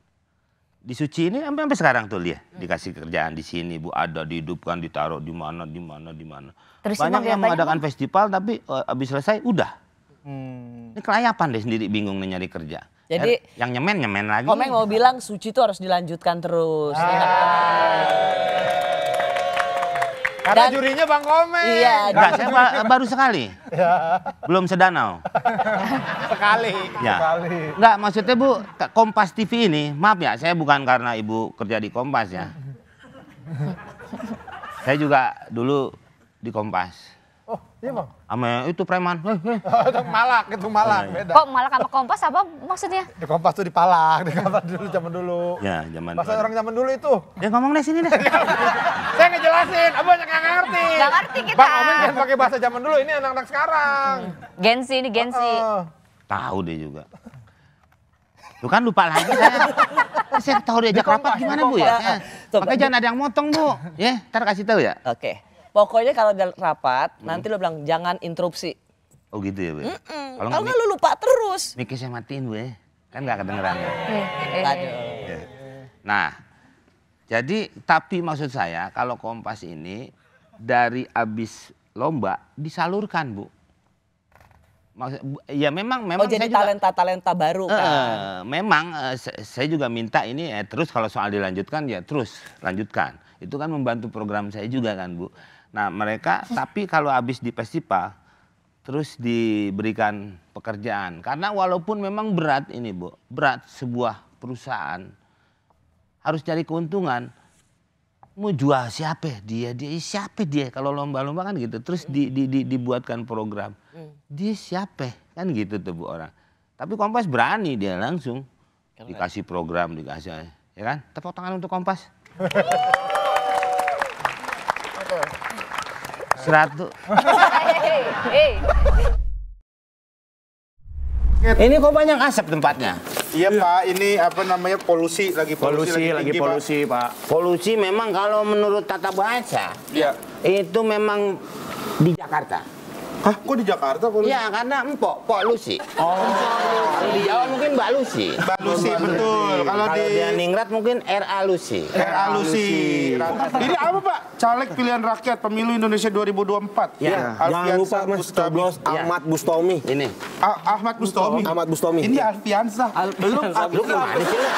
Speaker 3: di Suci ini sampai, sampai sekarang tuh dia dikasih kerjaan di sini Bu ada dihidupkan ditaruh di mana di mana di mana. Terus banyak yang mengadakan apa? festival tapi uh, habis selesai udah. Hmm. Ini kelayapan deh sendiri bingung nih nyari kerja. Jadi yang nyemen nyemen lagi. Komeng mau
Speaker 1: bilang Suci itu harus
Speaker 3: dilanjutkan terus. Ah. Ya kan? Karena Dan,
Speaker 1: jurinya
Speaker 5: Bang Komeng. Iya. Enggak, saya ba
Speaker 3: baru sekali. Ya. Belum sedanau. sekali. Ya. Sekali. Enggak, maksudnya Bu, Kompas TV ini, maaf ya, saya bukan karena Ibu kerja di Kompas ya. saya juga dulu di Kompas. Iya bang. Ame itu preman.
Speaker 2: Oh, malak itu malak iya, iya. beda. Kok malak sama kompas apa maksudnya?
Speaker 3: Di kompas tuh dipalak, palak, di kompas dulu zaman dulu. Ya
Speaker 5: zaman.
Speaker 2: Bahasa orang zaman dulu itu. Ya ngomong deh sini deh. Saya ngejelasin, abang nggak ngerti. Nggak ngerti kita. Bang Omin jangan pakai bahasa zaman dulu, ini anak-anak sekarang. Gensi ini Gensi. Uh.
Speaker 3: Tahu deh juga. Lu kan lupa lagi
Speaker 2: saya. saya tahu diajak
Speaker 3: rapat gimana Bu ya? ya. Makanya jangan ada yang motong Bu. Ya, ntar kasih tahu ya. Oke.
Speaker 1: Pokoknya kalau udah rapat, hmm. nanti lo bilang jangan interupsi.
Speaker 3: Oh gitu ya, Bu. Kalau nggak lo
Speaker 1: lupa terus.
Speaker 3: Mikir saya matiin, Bu. Kan nggak kedengeran. Ya. Eh, eh, eh. Nah, jadi tapi maksud saya kalau Kompas ini dari abis lomba disalurkan, Bu. Maksud, ya memang oh, memang oh, jadi saya
Speaker 1: talenta juga, talenta baru kan. Uh,
Speaker 3: memang uh, saya juga minta ini eh, terus kalau soal dilanjutkan ya terus lanjutkan. Itu kan membantu program saya juga kan, Bu. Nah mereka tapi kalau habis di festival terus diberikan pekerjaan karena walaupun memang berat ini bu berat sebuah perusahaan harus cari keuntungan mau jual siapa dia dia siapa dia kalau lomba-lomba kan gitu terus di, di, di, dibuatkan program hmm. dia siapa kan gitu tuh bu orang tapi Kompas berani dia langsung dikasih program dikasih ya kan tepuk tangan untuk Kompas iya. Seratus. Ini kok banyak asap tempatnya? Iya Pak, ini apa namanya polusi lagi polusi, polusi lagi, lagi polusi Pak. Pak. Polusi memang kalau menurut tata bahasa, ya. itu memang di Jakarta. Hah? Kok di Jakarta kok Ya, karena empok, Pok Lucy. Oh. Kalau di Jawa mungkin Mbak Lucy. Mbak Lucy, betul. Kalau di... di Ningrat mungkin R.A. Lucy. R.A. Lucy. Ini apa, Pak? Caleg pilihan rakyat pemilu Indonesia
Speaker 5: 2024. Ya. ya. Jangan
Speaker 3: lupa, Mas, ya. Ahmad Bustomi. Ini.
Speaker 5: Ahmad Bustomi. Oh, Ahmad Bustomi. Ini Alfiansa. Belum, lu,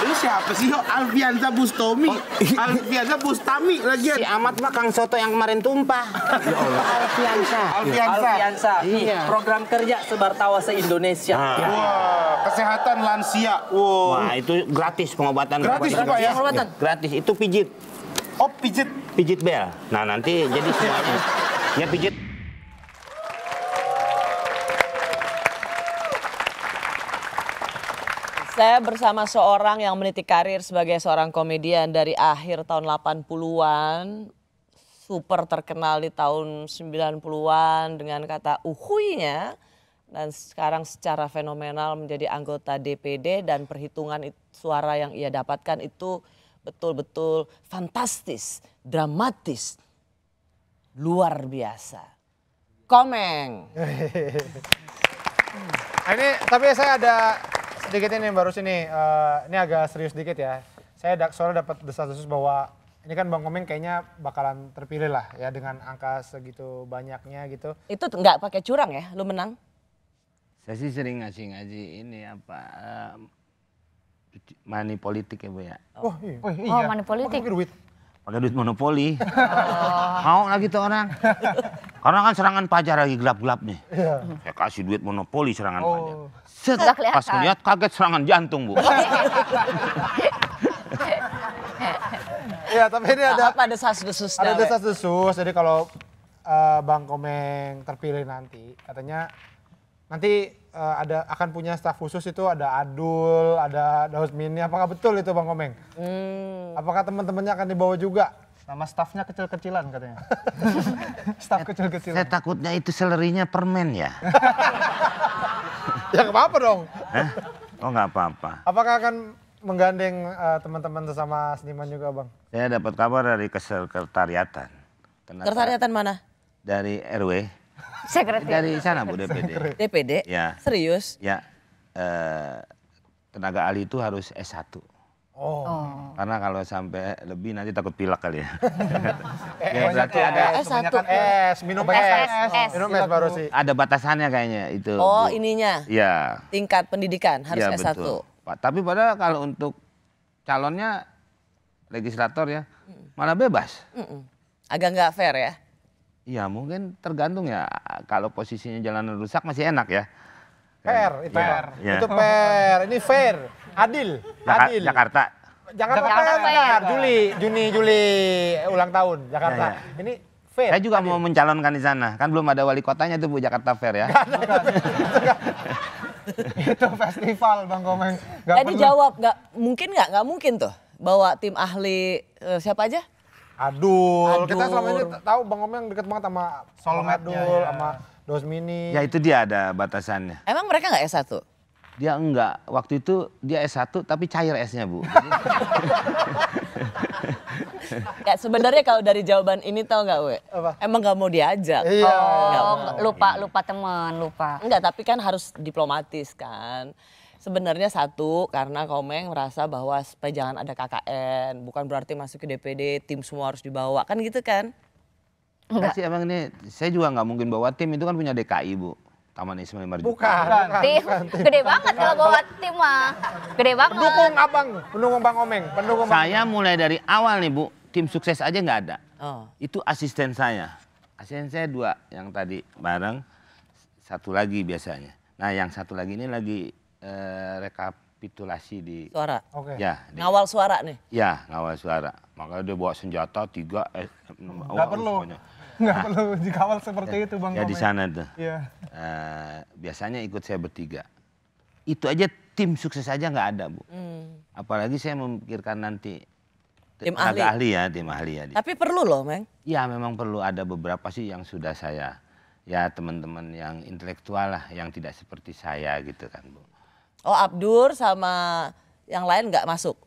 Speaker 3: lu siapa sih? Alfiansa Bustomi. Oh, Alfiansa Bustami lagi. Si Ahmad mah Kang Soto yang kemarin tumpah.
Speaker 4: Ya Alfiansa. Alfiansa. Lansa. Iya. Program kerja sebar tawa se-Indonesia. Nah. Ya. Wow. Kesehatan lansia.
Speaker 3: Wow. Wah, itu gratis pengobatan. Gratis juga ya? Pengobatan. Gratis, itu pijit. Oh, pijit. Pijit bel. Nah, nanti jadi semuanya. ya pijit.
Speaker 1: Saya bersama seorang yang meniti karir sebagai seorang komedian dari akhir tahun 80-an super terkenal di tahun 90-an dengan kata uhuinya dan sekarang secara fenomenal menjadi anggota DPD dan perhitungan suara yang ia dapatkan itu betul-betul fantastis, dramatis, luar biasa. Komeng. ini
Speaker 5: tapi saya ada sedikit ini baru sini, uh, ini agak serius dikit ya. Saya da soalnya dapat desas-desus bahwa ini kan Bang Komeng kayaknya bakalan terpilih lah ya dengan angka
Speaker 3: segitu
Speaker 5: banyaknya gitu.
Speaker 1: Itu nggak pakai curang ya, lu menang?
Speaker 3: Saya sih sering ngasih ngaji ini apa money politik ya Bu ya. Oh, iya. oh,
Speaker 2: iya. oh money politik. Pakai duit.
Speaker 3: Pakai duit monopoli. oh. Mau
Speaker 2: lagi tuh orang.
Speaker 3: Karena kan serangan pajak lagi gelap-gelap nih. Yeah. Saya kasih duit monopoli serangan oh. pajar. Set, pas melihat kaget serangan jantung Bu.
Speaker 1: Iya, tapi
Speaker 5: ini ada apa sas desus. Ada desas
Speaker 3: desus. Jadi kalau
Speaker 5: uh, Bang Komeng terpilih nanti, katanya nanti uh, ada akan punya staf khusus itu ada Adul, ada Daus Mini. Apakah betul itu Bang Komeng? Hmm. Apakah teman-temannya akan dibawa juga?
Speaker 7: Nama stafnya kecil-kecilan katanya.
Speaker 3: staf kecil-kecilan. Saya takutnya itu selerinya permen ya.
Speaker 5: ya apa-apa dong.
Speaker 3: Hah? Oh nggak apa-apa.
Speaker 5: Apakah akan menggandeng uh, teman-teman sesama
Speaker 1: seniman juga bang?
Speaker 3: Saya dapat kabar dari kesekretariatan. Kesekretariatan mana? Dari RW.
Speaker 2: Sekretariat. Dari sana Bu DPD. DPD? Ya. Serius?
Speaker 3: Ya. Uh, tenaga ahli itu harus S1. Oh. Karena kalau sampai lebih nanti takut pilek kali ya. Eh, ya berarti ya, ada
Speaker 5: S 1 S, minum S, S, minum S baru
Speaker 1: sih.
Speaker 3: Ada batasannya kayaknya itu. Oh, ininya. Iya.
Speaker 1: Tingkat pendidikan harus ya, S1
Speaker 3: pak Tapi padahal kalau untuk calonnya legislator ya mana bebas. Mm-mm. Agak nggak fair ya? Iya mungkin tergantung ya kalau posisinya jalan rusak masih enak ya. Fair, yeah.
Speaker 5: fair. Yeah. Itu fair, ini fair, adil, Jaka adil. Jakarta. Jakarta, Jakarta fair, fair. Juli,
Speaker 3: Juni, Juli
Speaker 5: ulang tahun Jakarta. Yeah, yeah. Ini
Speaker 3: fair. Saya juga adil. mau mencalonkan di sana, kan belum ada wali kotanya tuh Bu Jakarta Fair ya.
Speaker 7: itu festival Bang Komeng.
Speaker 1: Gak Tadi perlu. jawab nggak mungkin nggak nggak mungkin tuh bawa tim ahli uh, siapa aja?
Speaker 3: Adul.
Speaker 1: Adul. Kita selama ini tahu Bang Komeng deket banget sama Solom Adul, ya. sama
Speaker 5: Dosmini. Ya itu
Speaker 3: dia ada batasannya.
Speaker 1: Emang mereka nggak S1?
Speaker 3: Dia enggak. Waktu itu dia S1 tapi cair S-nya, Bu.
Speaker 1: ya sebenarnya kalau dari jawaban ini tau nggak we? Apa? Emang nggak mau diajak. Iya. Oh, mau. lupa lupa teman lupa. Enggak tapi kan harus diplomatis kan. Sebenarnya satu karena Komeng merasa bahwa supaya jangan ada KKN, bukan berarti masuk ke DPD tim semua harus dibawa kan gitu kan?
Speaker 3: Enggak sih emang ini saya juga nggak mungkin bawa tim itu kan punya DKI bu. Taman Ismail Marzuki. Bukan.
Speaker 2: bukan, tim, bukan tim. Gede banget kalau bawa tim mah. Gede banget. Pendukung
Speaker 3: abang, pendukung Bang Omeng. Pendukung bang saya bang. mulai dari awal nih Bu, tim sukses aja nggak ada. Oh. Itu asisten saya. Asisten saya dua yang tadi bareng. Satu lagi biasanya. Nah yang satu lagi ini lagi eh, rekapitulasi di...
Speaker 1: Suara? Oke. Okay. Ya, di, ngawal suara nih?
Speaker 3: Ya, ngawal suara. Makanya dia bawa senjata tiga. Eh, nggak perlu. Semuanya.
Speaker 7: Nggak nah, perlu dikawal seperti ya, itu Bang. Ya di sana tuh. Ya.
Speaker 3: Uh, biasanya ikut saya bertiga. Itu aja tim sukses aja nggak ada Bu. Hmm. Apalagi saya memikirkan nanti tim ahli. ahli ya, tim ahli ya.
Speaker 1: Tapi perlu loh, Meng.
Speaker 3: Ya, memang perlu ada beberapa sih yang sudah saya ya teman-teman yang intelektual lah yang tidak seperti saya gitu kan, Bu.
Speaker 1: Oh, Abdur sama yang lain nggak masuk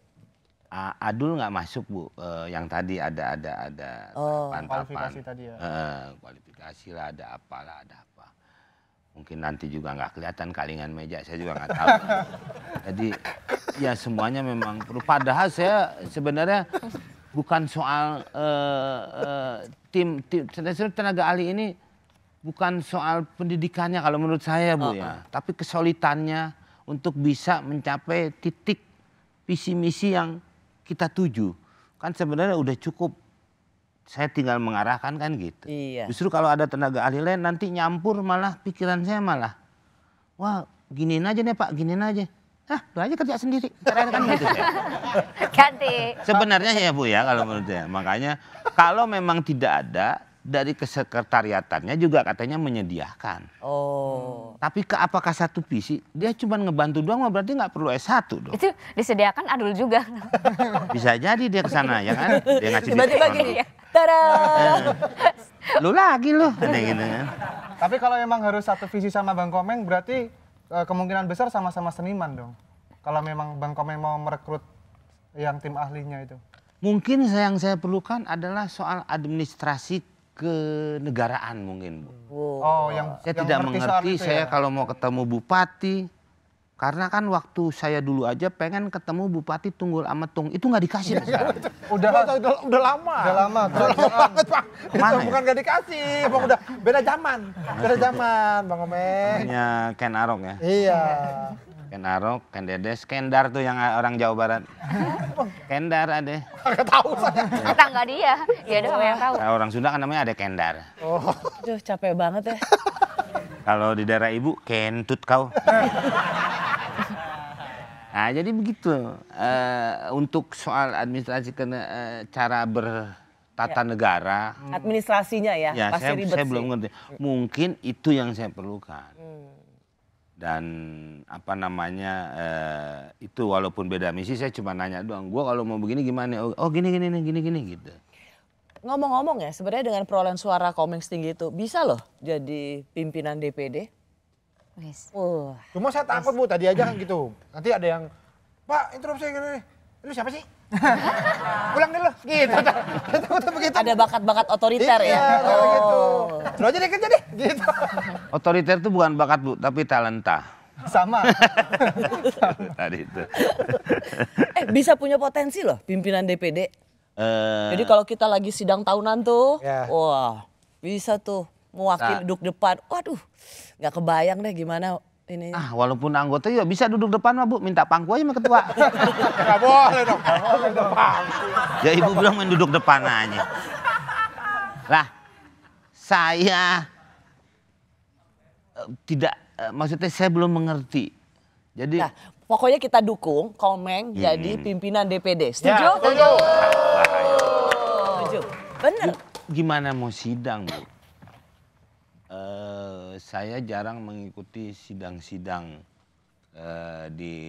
Speaker 3: uh, adul nggak masuk bu uh, yang tadi ada ada ada oh, tahapan kualifikasi tadi ya uh, kualifikasi lah ada apa lah ada apa mungkin nanti juga nggak kelihatan kalingan meja saya juga nggak tahu jadi ya semuanya memang perlu padahal saya sebenarnya bukan soal uh, uh, tim tim tenaga ahli ini bukan soal pendidikannya kalau menurut saya bu ya. oh, ya tapi kesulitannya untuk bisa mencapai titik visi misi yang kita tuju kan sebenarnya udah cukup saya tinggal mengarahkan kan gitu. Iya. Justru kalau ada tenaga ahli lain nanti nyampur malah pikiran saya malah wah giniin aja nih Pak, giniin aja. Hah, lu aja kerja sendiri. Keren kan gitu ya.
Speaker 2: Ganti.
Speaker 3: Sebenarnya ya Bu ya kalau menurut saya. Makanya kalau memang tidak ada dari kesekretariatannya juga katanya menyediakan. Oh. Tapi ke apakah satu visi? Dia cuma ngebantu doang, berarti nggak perlu S1 dong.
Speaker 2: Itu disediakan adul juga.
Speaker 3: Bisa jadi dia ke sana ya kan? Dia ngasih Tiba-tiba gini.
Speaker 2: Ya. Tada.
Speaker 7: Eh, lu lagi lu. Gitu kan. Tapi kalau emang harus satu visi sama Bang Komeng berarti eh, kemungkinan besar sama-sama seniman dong. Kalau memang Bang Komeng mau merekrut yang tim ahlinya itu.
Speaker 3: Mungkin yang saya perlukan adalah soal administrasi kenegaraan mungkin bu.
Speaker 7: Oh, oh yang saya yang tidak mengerti saya ya?
Speaker 3: kalau mau ketemu bupati karena kan waktu saya dulu aja pengen ketemu bupati Tunggul Ametung itu nggak dikasih. Ya, ya,
Speaker 5: udah, udah, udah, udah lama. Udah lama. Udah lama banget pak. Itu ya? bukan nggak dikasih, bang udah beda zaman, beda zaman, bang Omeng.
Speaker 3: Hanya Ken Arok ya. Iya. Kenaro, Kendedes, Kendar tuh yang orang Jawa Barat. Kendar ada.
Speaker 2: Enggak tahu saya. Tetangga dia. Iya ada yang tahu. Nah,
Speaker 3: orang Sunda kan namanya ada Kendar.
Speaker 6: Oh.
Speaker 2: Duh, capek banget ya.
Speaker 3: Kalau di daerah ibu, kentut kau. Nah, jadi begitu. Uh, untuk soal administrasi kena uh, eh, cara ber tata ya. negara.
Speaker 1: Administrasinya ya, ya pasti saya, ribet saya belum ngerti.
Speaker 3: Mungkin itu yang saya perlukan. Hmm dan apa namanya eh, itu walaupun beda misi saya cuma nanya doang gue kalau mau begini gimana oh, oh gini gini nih gini gini gitu
Speaker 1: ngomong-ngomong ya sebenarnya dengan perolehan suara Komeng setinggi itu bisa loh jadi pimpinan DPD
Speaker 2: Yes. Uh.
Speaker 1: Cuma saya takut
Speaker 5: bu tadi aja kan gitu. Nanti ada yang Pak interupsi gini. ini siapa sih?
Speaker 1: pulang dulu gitu tuh, begitu ada bakat-bakat otoriter ya iya, oh. gitu lo aja deh kerja deh gitu
Speaker 3: otoriter tuh bukan bakat bu tapi talenta sama, tadi itu
Speaker 1: eh bisa punya potensi loh pimpinan DPD
Speaker 3: eh. jadi kalau
Speaker 1: kita lagi sidang tahunan tuh ya.
Speaker 3: wah
Speaker 1: bisa tuh mewakili nah. duduk depan waduh nggak kebayang deh gimana ini. Ah,
Speaker 3: walaupun anggota ya bisa duduk depan mah Bu, minta pangku aja sama ketua.
Speaker 1: Enggak boleh dong. Boleh dong pangku.
Speaker 3: Ya Ibu bilang main duduk depan aja. Lah, saya eh, tidak eh, maksudnya saya belum mengerti. Jadi nah, pokoknya kita dukung Komeng hmm. jadi
Speaker 1: pimpinan DPD. Ya, setuju? Ya,
Speaker 3: setuju. Setuju. Bener. Gimana mau sidang, Bu? Eh, saya jarang mengikuti sidang-sidang uh, di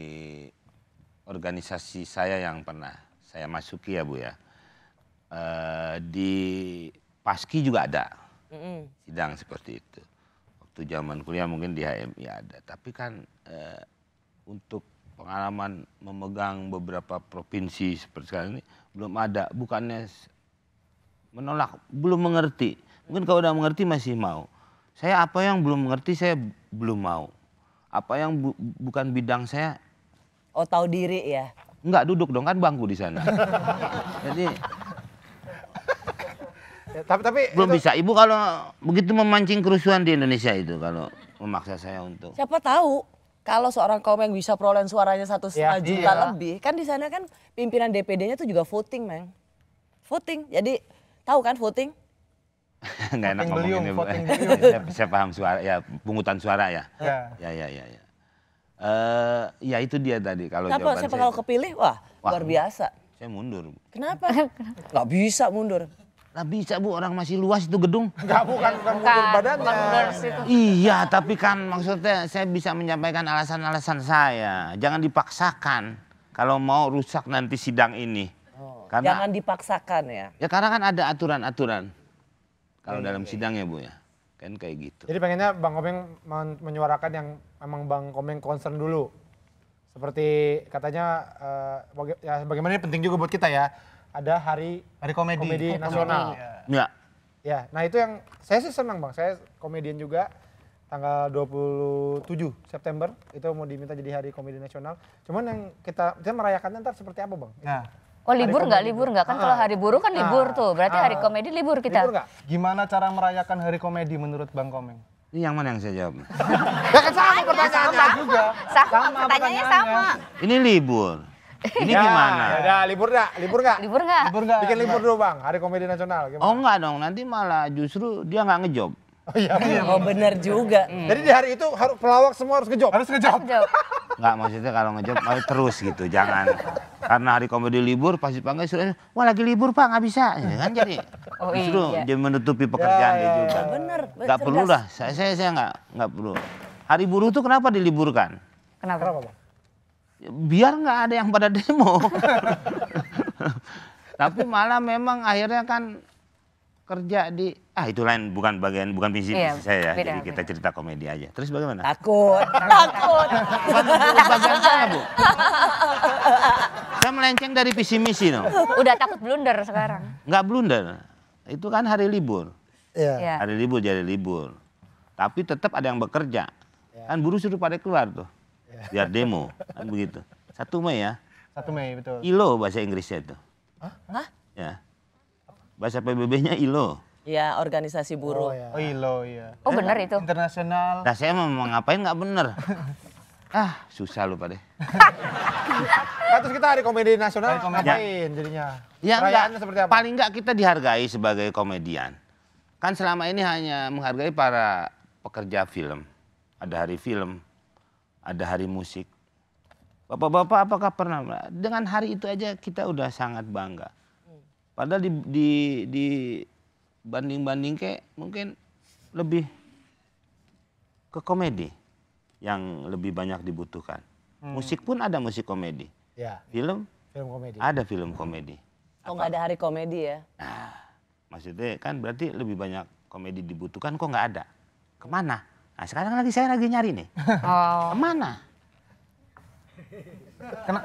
Speaker 3: organisasi saya yang pernah saya masuki ya Bu ya. Uh, di Paski juga ada mm -hmm. sidang seperti itu. Waktu zaman kuliah mungkin di HMI ada, tapi kan uh, untuk pengalaman memegang beberapa provinsi seperti sekarang ini belum ada. Bukannya menolak, belum mengerti. Mungkin kalau udah mengerti masih mau saya apa yang belum mengerti saya belum mau. Apa yang bu bukan bidang saya. Oh tahu diri ya? Enggak duduk dong kan bangku di sana. Jadi ya, tapi tapi belum itu... bisa ibu kalau begitu memancing kerusuhan di Indonesia itu kalau memaksa saya untuk
Speaker 1: siapa tahu kalau seorang kaum yang bisa perolehan suaranya satu ya, juta iya. lebih kan di sana kan pimpinan DPD-nya tuh juga voting meng voting jadi tahu kan voting
Speaker 3: nggak enak ngomongin voting saya, saya paham suara ya pungutan suara ya. Ya ya ya ya. ya. Uh, ya itu dia tadi kalau Kenapa siapa saya. kalau
Speaker 1: kepilih wah, wah luar biasa.
Speaker 3: Saya mundur. Kenapa? Gak bisa mundur. Gak bisa bu orang masih luas itu gedung. Gak bukan bukan mundur badannya. Bukan Iya tapi kan maksudnya saya bisa menyampaikan alasan-alasan saya. Jangan dipaksakan kalau mau rusak nanti sidang ini. Oh. Karena, Jangan
Speaker 1: dipaksakan ya.
Speaker 3: Ya karena kan ada aturan-aturan kalau iya, dalam iya. sidang ya Bu ya. Kan kayak gitu.
Speaker 5: Jadi pengennya Bang Komeng menyuarakan yang emang Bang Komeng concern dulu. Seperti katanya uh, ya, bagaimana ini penting juga buat kita ya. Ada hari hari komedi, komedi nasional. Iya. Ya. Ya, nah itu yang saya sih senang Bang. Saya komedian juga tanggal 27 September itu mau diminta jadi hari komedi nasional. Cuman yang kita kita merayakannya ntar seperti apa Bang? Nah. Oh libur nggak libur nggak kan ah. kalau hari buruh kan libur ah. tuh berarti ah. hari komedi
Speaker 2: libur kita. Libur
Speaker 7: Gimana cara merayakan hari komedi menurut Bang Komeng? Ini yang mana yang saya jawab? ya
Speaker 2: kan sama pertanyaannya sama, juga. Sama, sama pertanyaannya sama.
Speaker 3: Ini libur.
Speaker 2: Ini ya, gimana?
Speaker 3: Ya, libur enggak? libur nggak?
Speaker 5: Libur nggak? Bikin libur dulu bang, hari komedi nasional. Gimana? Oh
Speaker 3: enggak dong, nanti malah justru dia nggak ngejob. Oh iya, oh iya. Bener. Oh benar juga. Hmm. Jadi di hari itu harus pelawak semua harus ngejob. Harus ngejob. Enggak maksudnya kalau ngejob harus terus gitu, jangan karena hari komedi libur pasti panggil suruh wah lagi libur pak nggak bisa ya kan jadi oh, justru iya. dia menutupi ya, pekerjaan ya, dia ya. juga. Bener. Gak perlu lah. Saya saya saya nggak nggak perlu. Hari buruh tuh kenapa diliburkan? Kenapa? kenapa bang? Biar nggak ada yang pada demo. Tapi malah memang akhirnya kan kerja di ah itu lain bukan bagian bukan visi iya, saya ya beda, jadi beda. kita cerita komedi aja terus bagaimana takut takut bagian saya bu saya melenceng dari visi misi no
Speaker 2: udah takut blunder sekarang
Speaker 3: nggak blunder itu kan hari libur yeah. Iya. hari libur jadi libur tapi tetap ada yang bekerja yeah. kan buruh suruh pada keluar tuh yeah. biar demo kan begitu satu Mei ya
Speaker 7: satu Mei betul ILO
Speaker 3: bahasa Inggrisnya itu Hah? ya bahasa PBB-nya ILO.
Speaker 1: Iya, organisasi buruh. Oh, ya.
Speaker 7: oh ILO, iya.
Speaker 3: Oh, iya. oh benar
Speaker 1: itu. Internasional.
Speaker 3: Nah, saya mau ngapain nggak benar. ah, susah lu pada.
Speaker 5: nah, terus kita hari komedi nasional hari komedi. ngapain jadinya?
Speaker 3: Ya, enggak, seperti apa? Paling nggak kita dihargai sebagai komedian. Kan selama ini hanya menghargai para pekerja film. Ada hari film, ada hari musik. Bapak-bapak apakah pernah? Dengan hari itu aja kita udah sangat bangga. Padahal di, di, di banding-banding kayak mungkin lebih ke komedi yang lebih banyak dibutuhkan. Hmm. Musik pun ada musik komedi. Ya. Film? Film komedi. Ada film komedi.
Speaker 1: Kok nggak ada hari komedi ya? Nah,
Speaker 3: maksudnya kan berarti lebih banyak komedi dibutuhkan kok nggak ada. Kemana? Nah sekarang lagi saya lagi nyari nih. Oh. Kemana?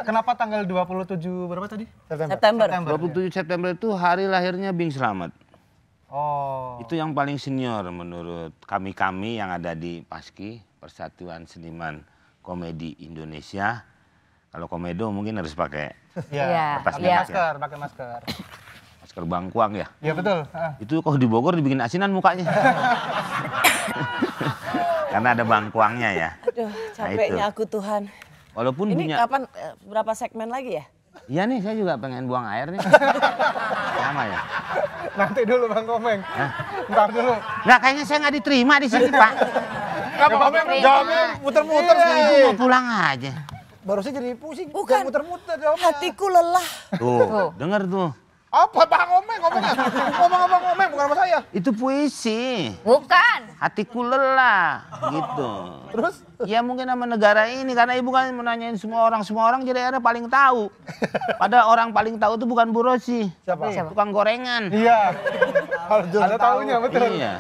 Speaker 7: kenapa tanggal 27 berapa tadi? September. September. September. 27
Speaker 3: September itu hari lahirnya Bing Slamet.
Speaker 7: Oh.
Speaker 3: Itu yang paling senior menurut kami-kami yang ada di Paski, Persatuan Seniman Komedi Indonesia. Kalau komedo mungkin harus pakai ya. kertas Ya. masker,
Speaker 7: pakai masker.
Speaker 3: Masker bangkuang ya? Iya betul. Itu kalau di Bogor dibikin asinan mukanya. Karena ada bangkuangnya ya.
Speaker 1: Aduh, nah, capeknya nah, aku Tuhan.
Speaker 3: Walaupun ini punya... kapan
Speaker 1: eh, berapa segmen lagi ya?
Speaker 3: Iya nih, saya juga pengen buang air nih. Sama ya. Nanti dulu Bang Komeng. Hah? Ntar dulu. Nah, kayaknya saya nggak diterima di sini, Pak. Nggak Bang Komeng jawabnya muter-muter iya. sih. Mau pulang aja. Baru saya jadi pusing. Bukan. Muter-muter jawabnya. Hatiku lelah. Tuh, tuh. denger tuh. Apa Bang Omeng, Omeng? Ngomong Bang Omeng, bukan sama saya. Itu puisi. Bukan. Hatiku lelah, gitu. Terus? Ya mungkin sama negara ini, karena ibu kan menanyain semua orang. Semua orang jadi akhirnya paling tahu. Pada orang paling tahu itu bukan Bu Rosi. Siapa? Siapa? Tukang gorengan. Iya. Ada tahunya, betul. Iya.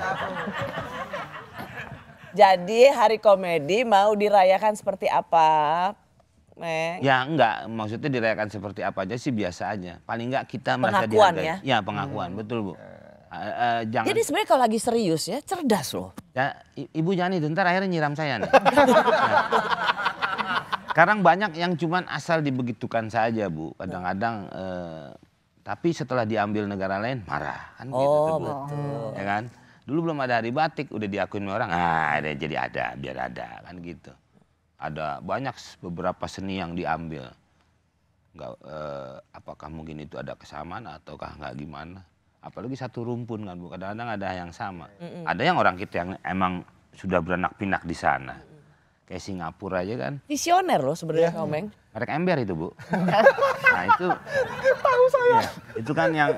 Speaker 1: Jadi hari komedi mau dirayakan seperti apa?
Speaker 3: Ya enggak, maksudnya dirayakan seperti apa aja sih biasa aja. Paling enggak kita merasa pengakuan Ya, ya pengakuan, hmm. betul Bu. Uh, uh, jangan... Jadi sebenarnya kalau lagi serius ya, cerdas loh. Ya, Ibu jangan itu, ntar akhirnya nyiram saya nih. nah. Sekarang banyak yang cuma asal dibegitukan saja Bu. Kadang-kadang uh, tapi setelah diambil negara lain marah kan gitu oh, gitu tuh Betul. Ya kan? Dulu belum ada hari batik, udah diakuin orang, ah ada jadi ada, biar ada kan gitu ada banyak beberapa seni yang diambil. Nggak, eh, apakah mungkin itu ada kesamaan ataukah nggak gimana? Apalagi satu rumpun kan, bu. kadang-kadang ada yang sama. Mm -mm. Ada yang orang kita yang emang sudah beranak pinak di sana. Mm -mm. Kayak Singapura aja kan.
Speaker 1: Visioner loh sebenarnya yeah. ngomeng.
Speaker 3: Merek ember itu bu. nah itu.
Speaker 1: Tahu saya. Ya,
Speaker 3: itu kan yang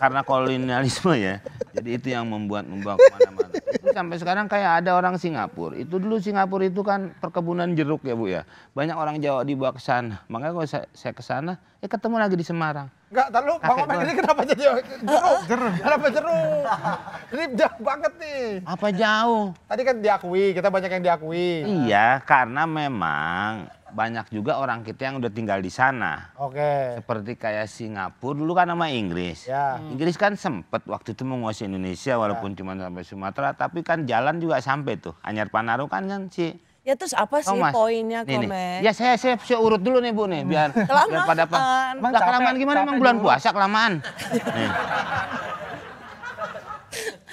Speaker 3: karena kolonialisme ya. Jadi itu yang membuat membawa kemana-mana sampai sekarang kayak ada orang Singapura. Itu dulu Singapura itu kan perkebunan jeruk ya Bu ya. Banyak orang Jawa dibawa ke sana. Makanya kalau saya, saya ke sana, eh ketemu lagi di Semarang.
Speaker 5: Enggak, tahu Bang Omeng ini kenapa jadi jeruk? jeruk. Kenapa jeruk? ini jauh banget nih. Apa jauh? Tadi kan diakui, kita banyak yang diakui. Iya,
Speaker 3: karena memang banyak juga orang kita yang udah tinggal di sana. Oke. Okay. Seperti kayak Singapura dulu kan nama Inggris. Ya. Hmm. Inggris kan sempet waktu itu menguasai Indonesia walaupun ya. cuma sampai Sumatera, tapi kan jalan juga sampai tuh. Anyar Panaru kan kan si
Speaker 1: Ya terus apa sih Thomas. poinnya komen? Ya saya,
Speaker 3: saya saya urut dulu nih Bu nih biar kelamaan. pada apa? Emang nah, kelamaan gimana emang bulan dulu. puasa kelamaan. nih.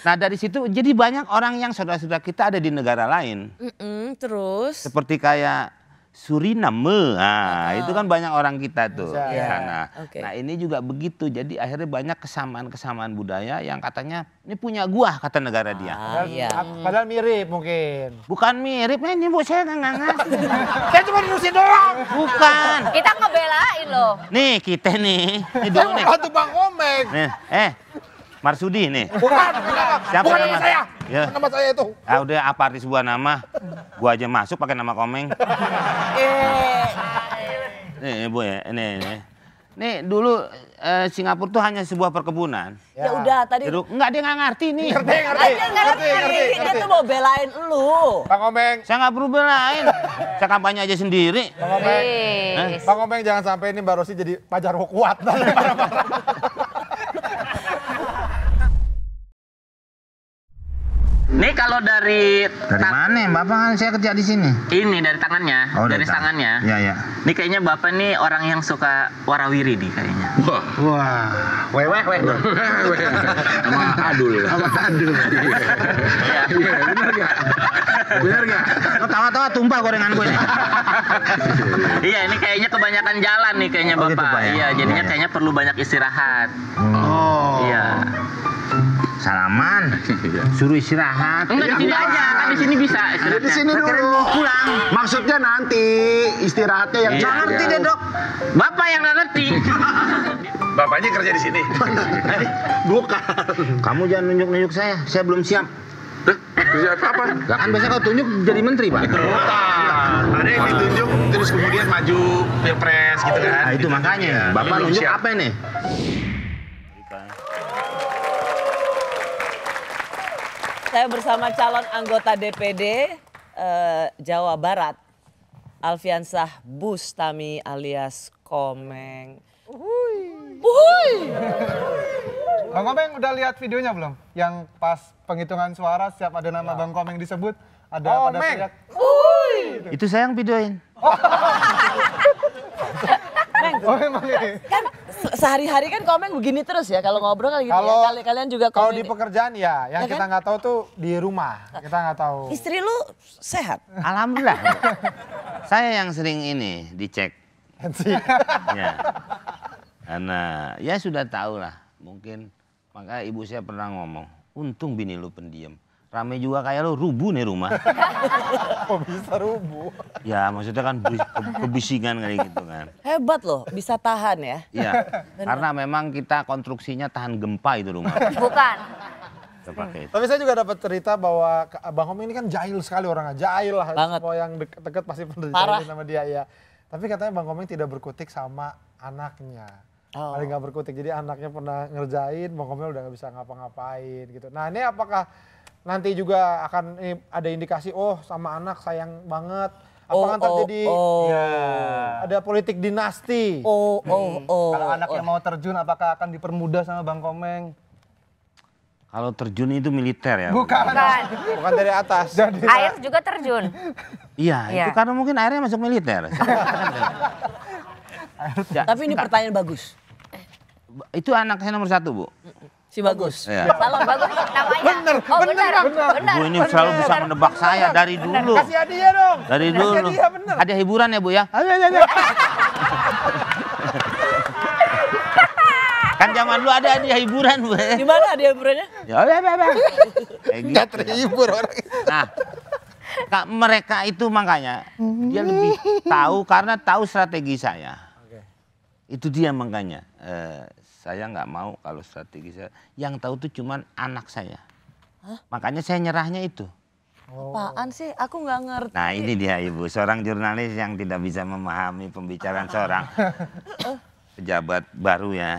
Speaker 3: Nah dari situ jadi banyak orang yang saudara-saudara kita ada di negara lain.
Speaker 1: Mm -mm, terus?
Speaker 3: Seperti kayak Suriname. Nah, -huh. itu kan ah. banyak orang kita tuh di yeah. sana. Okay. Nah, ini juga begitu. Jadi akhirnya banyak kesamaan-kesamaan budaya yang katanya ini punya gua kata negara ah, dia. Iya. Ah, padahal mirip mungkin. Bukan mirip, nih eh, ini bu saya nggak ngasih. saya cuma
Speaker 2: nurusin doang. Bukan. Kita ngebelain loh.
Speaker 3: Nih kita nih. Ini dulu nih.
Speaker 2: Bang Omek.
Speaker 3: Nih, eh, Marsudi nih.
Speaker 2: Bukan, Siapa bukan nama, saya.
Speaker 3: Ya. nama saya itu. Ah udah apa arti sebuah nama? Gua aja masuk pakai nama Komeng. Eh. nih, Bu ya. Nih, nih. Nih dulu eh, Singapura tuh hanya sebuah perkebunan. Ya, ya udah tadi. Jeruk. Enggak dia nggak ngerti nih. Ngerti ngerti. Dia ngerti, ngerti, ngerti. Dia tuh mau belain lu. Pak Komeng, Saya nggak perlu belain. Saya kampanye aja
Speaker 5: sendiri. Pak Komeng, Eh? Bang Komeng jangan sampai ini Mbak Rosi jadi pajar kuat.
Speaker 2: Ini
Speaker 3: kalau dari dari mana? Bapak kan saya kerja di sini. Ini dari tangannya, oh, dari, dari tangannya. Iya, iya. Ini kayaknya Bapak ini orang yang suka warawiri nih kayaknya. Wah. Wah. Weh weh weh. Sama adul. Sama adul. Iya. Iya. iya. Benar enggak? Benar enggak? Ketawa-tawa tumpah gorengan gue nih. iya, ini
Speaker 1: kayaknya kebanyakan jalan
Speaker 3: nih kayaknya Bapak. Oh, gitu, ya? Iya, jadinya oh, iya. kayaknya perlu banyak istirahat. Oh. Iya salaman suruh istirahat enggak di sini ya, aja kan di sini bisa istirahat di sini nah, dulu mau pulang maksudnya nanti
Speaker 5: istirahatnya yang jangan ngerti deh dok bapak yang ngerti bapaknya kerja
Speaker 3: di sini bukan kamu jangan nunjuk nunjuk saya saya belum siap kerja apa? Lah kan biasa kalau tunjuk jadi menteri, Pak. Bukan. Ada yang ditunjuk
Speaker 5: terus kemudian maju pilpres gitu kan. Nah, itu makanya. Iya. Bapak nunjuk apa nih?
Speaker 1: Saya bersama calon anggota DPD eh, Jawa Barat, Alfiansah Bustami alias Komeng.
Speaker 6: Uhuy.
Speaker 7: Uhuy. Bang Komeng udah lihat videonya belum? Yang pas penghitungan suara siap ada nama ya. Bang Komeng disebut, ada oh, pada teriak. Itu saya yang
Speaker 3: videoin. Oh.
Speaker 1: Komeng. Oh emang ini. Kan sehari-hari kan komeng begini terus ya kalau ngobrol kali gitu ya. kalau, ya. Kali kalian juga komeng. Kalau di pekerjaan ya, yang ya kan? kita nggak kan? tahu tuh di
Speaker 5: rumah. Kita nggak tahu. Istri
Speaker 3: lu sehat? Alhamdulillah. Saya yang sering ini dicek. Iya. ya. Karena ya sudah tahu lah mungkin. Makanya ibu saya pernah ngomong, untung bini lu pendiam Rame juga kayak lo, rubuh nih rumah. Kok bisa rubuh? Ya maksudnya kan kebisingan kali gitu kan.
Speaker 1: Hebat loh, bisa tahan ya. Iya, karena
Speaker 3: memang kita konstruksinya tahan gempa itu rumah. Bukan. Tapi saya juga dapat cerita
Speaker 5: bahwa Bang Om ini kan jahil sekali orangnya, jahil lah. Banget. Semua yang deket-deket pasti pernah jahilin sama dia ya. Tapi katanya Bang Komeng tidak berkutik sama anaknya. Oh. Paling gak berkutik, jadi anaknya pernah ngerjain, Bang Komeng udah gak bisa ngapa-ngapain gitu. Nah ini apakah nanti juga akan ini eh, ada indikasi oh sama anak sayang banget Apakah oh, kan terjadi oh, oh. Ya,
Speaker 7: ada politik dinasti? Oh, oh, hmm. oh. Kalau anak oh. yang mau terjun, apakah akan dipermudah sama Bang Komeng?
Speaker 3: Kalau terjun itu militer ya? Bukan. Bukan, Bukan dari atas. Jadi, Air
Speaker 2: juga terjun.
Speaker 3: iya, ya. itu karena mungkin airnya masuk militer. ya, Tapi ini pertanyaan bagus. Itu anaknya nomor satu, Bu si bagus. Iya. iya. Kalau
Speaker 1: bagus namanya. Bener, oh, bener, bener. bener. Bu
Speaker 3: ini bener. selalu bisa menebak bener, saya dari dulu. Kasih
Speaker 1: hadiah dong.
Speaker 5: Dari
Speaker 3: bener. dulu. Hadiah, bener. Ada hiburan ya Bu ya? Ada, ada, ada. kan zaman lu ada hadiah hiburan Bu. Ya? Di mana hadiah hiburannya? Ya, ya, ya. ya. Kayak gitu. Ya. terhibur orang. Nah, Kak, mereka itu makanya dia lebih hmm. tahu karena tahu strategi saya. Oke. Itu dia makanya. Eh, saya nggak mau kalau strategi saya yang tahu tuh cuman anak saya Hah? makanya saya nyerahnya itu Oh.
Speaker 1: Apaan sih? Aku nggak ngerti. Nah
Speaker 3: ini dia ibu, seorang jurnalis yang tidak bisa memahami pembicaraan seorang pejabat baru ya.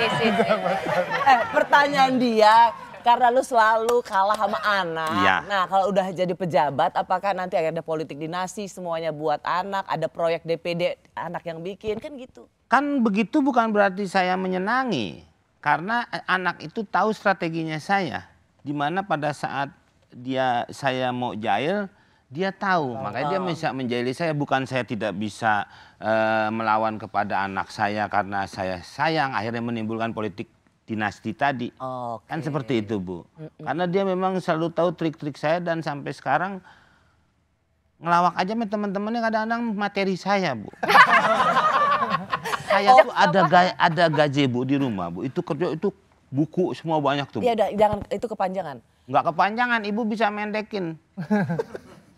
Speaker 1: eh, pertanyaan dia, karena lu selalu kalah sama anak. Ya. Nah kalau udah jadi pejabat, apakah nanti ada politik dinasti semuanya buat anak, ada proyek DPD anak yang bikin, kan gitu.
Speaker 3: Kan begitu bukan berarti saya menyenangi. Karena eh, anak itu tahu strateginya saya. Dimana pada saat dia saya mau jahil, dia tahu. Oh, Makanya dia ah. bisa menjahili saya. Bukan saya tidak bisa uh, melawan kepada anak saya karena saya sayang. Akhirnya menimbulkan politik dinasti tadi. okay. Kan seperti itu, Bu. Mm -mm. Karena dia memang selalu tahu trik-trik saya dan sampai sekarang ngelawak aja sama teman-temannya kadang-kadang materi saya, Bu. saya oh, tuh ada gaj ada gaji bu di rumah bu. Itu kerja itu buku semua banyak tuh. Iya, jangan itu kepanjangan. Enggak kepanjangan, ibu bisa mendekin.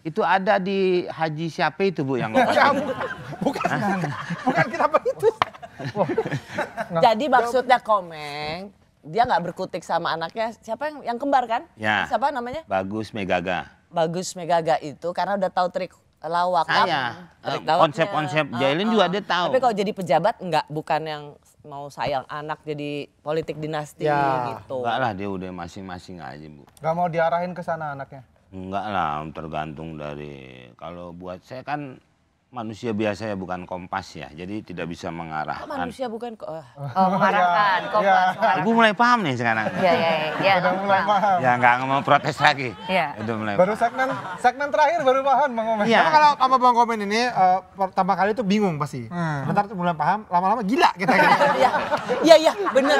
Speaker 3: itu ada di Haji siapa itu bu yang ngomong? bukan bukan kenapa itu nah,
Speaker 1: jadi maksudnya komeng dia nggak berkutik sama anaknya siapa yang yang kembar kan ya. siapa namanya
Speaker 3: bagus megaga
Speaker 1: bagus megaga itu karena udah tahu trik lawak saya
Speaker 3: eh, konsep-konsep uh, uh, juga ah. dia tahu tapi kalau
Speaker 1: jadi pejabat enggak bukan yang mau sayang
Speaker 7: anak jadi politik dinasti ya. gitu enggak
Speaker 3: lah dia udah masing-masing aja bu
Speaker 7: Gak mau diarahin ke sana anaknya
Speaker 3: enggak lah tergantung dari kalau buat saya kan manusia biasa ya bukan kompas ya, jadi tidak bisa mengarah Oh, manusia bukan oh, oh
Speaker 2: mengarahkan iya, iya. kompas. Ya. Mengarahkan.
Speaker 3: Ibu mulai paham nih sekarang. Iya
Speaker 2: iya iya. iya Udah ya, mulai
Speaker 7: paham.
Speaker 3: Ya nggak mau protes
Speaker 7: lagi. ya Udah mulai. Baru segmen segmen terakhir baru paham bang Komen. ya. Karena kalau sama bang Komen
Speaker 5: ini uh, pertama kali itu bingung pasti. Hmm. Ntar mulai paham, lama-lama gila kita. ya
Speaker 3: iya iya bener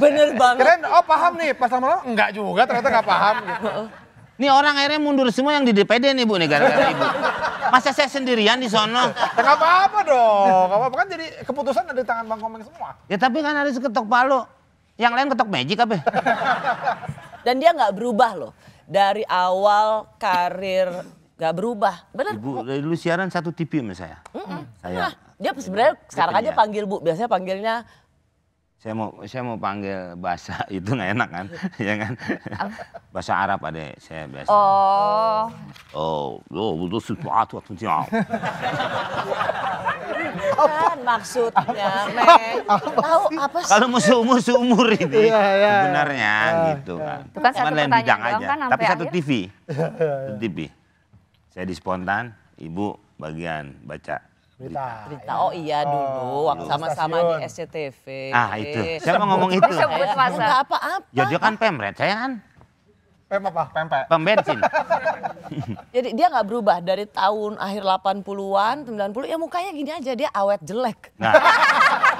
Speaker 3: bener banget. Keren, oh paham nih, pas lama-lama enggak juga ternyata nggak paham. Gitu. Nih orang akhirnya mundur semua yang di DPD nih Bu nih gara-gara Ibu. Masa saya sendirian di sono? Tidak ya, apa-apa dong. apa-apa kan
Speaker 5: jadi keputusan ada di tangan Bang Komeng semua.
Speaker 3: Ya tapi kan harus ketok palu. Yang lain ketok magic apa? Dan dia nggak berubah loh.
Speaker 1: Dari awal karir nggak berubah. Benar.
Speaker 3: Ibu dari dulu siaran satu TV sama saya. Mm -mm. Saya. Nah,
Speaker 1: dia sebenarnya sekarang aja panggil Bu. Biasanya panggilnya
Speaker 3: saya mau saya mau panggil bahasa itu nggak enak kan ya kan bahasa Arab ada saya biasa
Speaker 2: oh
Speaker 3: oh lo butuh sesuatu atau tidak
Speaker 1: kan maksudnya tahu apa sih kalau musuh
Speaker 3: musuh umur ini iya, iya, iya. sebenarnya ah, gitu kan, kan cuma lain bidang aja kan tapi satu TV satu TV saya di spontan ibu bagian baca Berita.
Speaker 1: Berita. Oh iya oh, dulu waktu sama-sama di SCTV. Ah itu. Eh, saya mau ngomong itu. Eh, enggak apa-apa.
Speaker 3: Jojo ya, kan pemret, saya kan. Pem apa? Pempe. Pem bensin.
Speaker 1: Jadi dia nggak berubah dari tahun akhir 80-an, 90 ya mukanya gini aja dia awet jelek. Nah.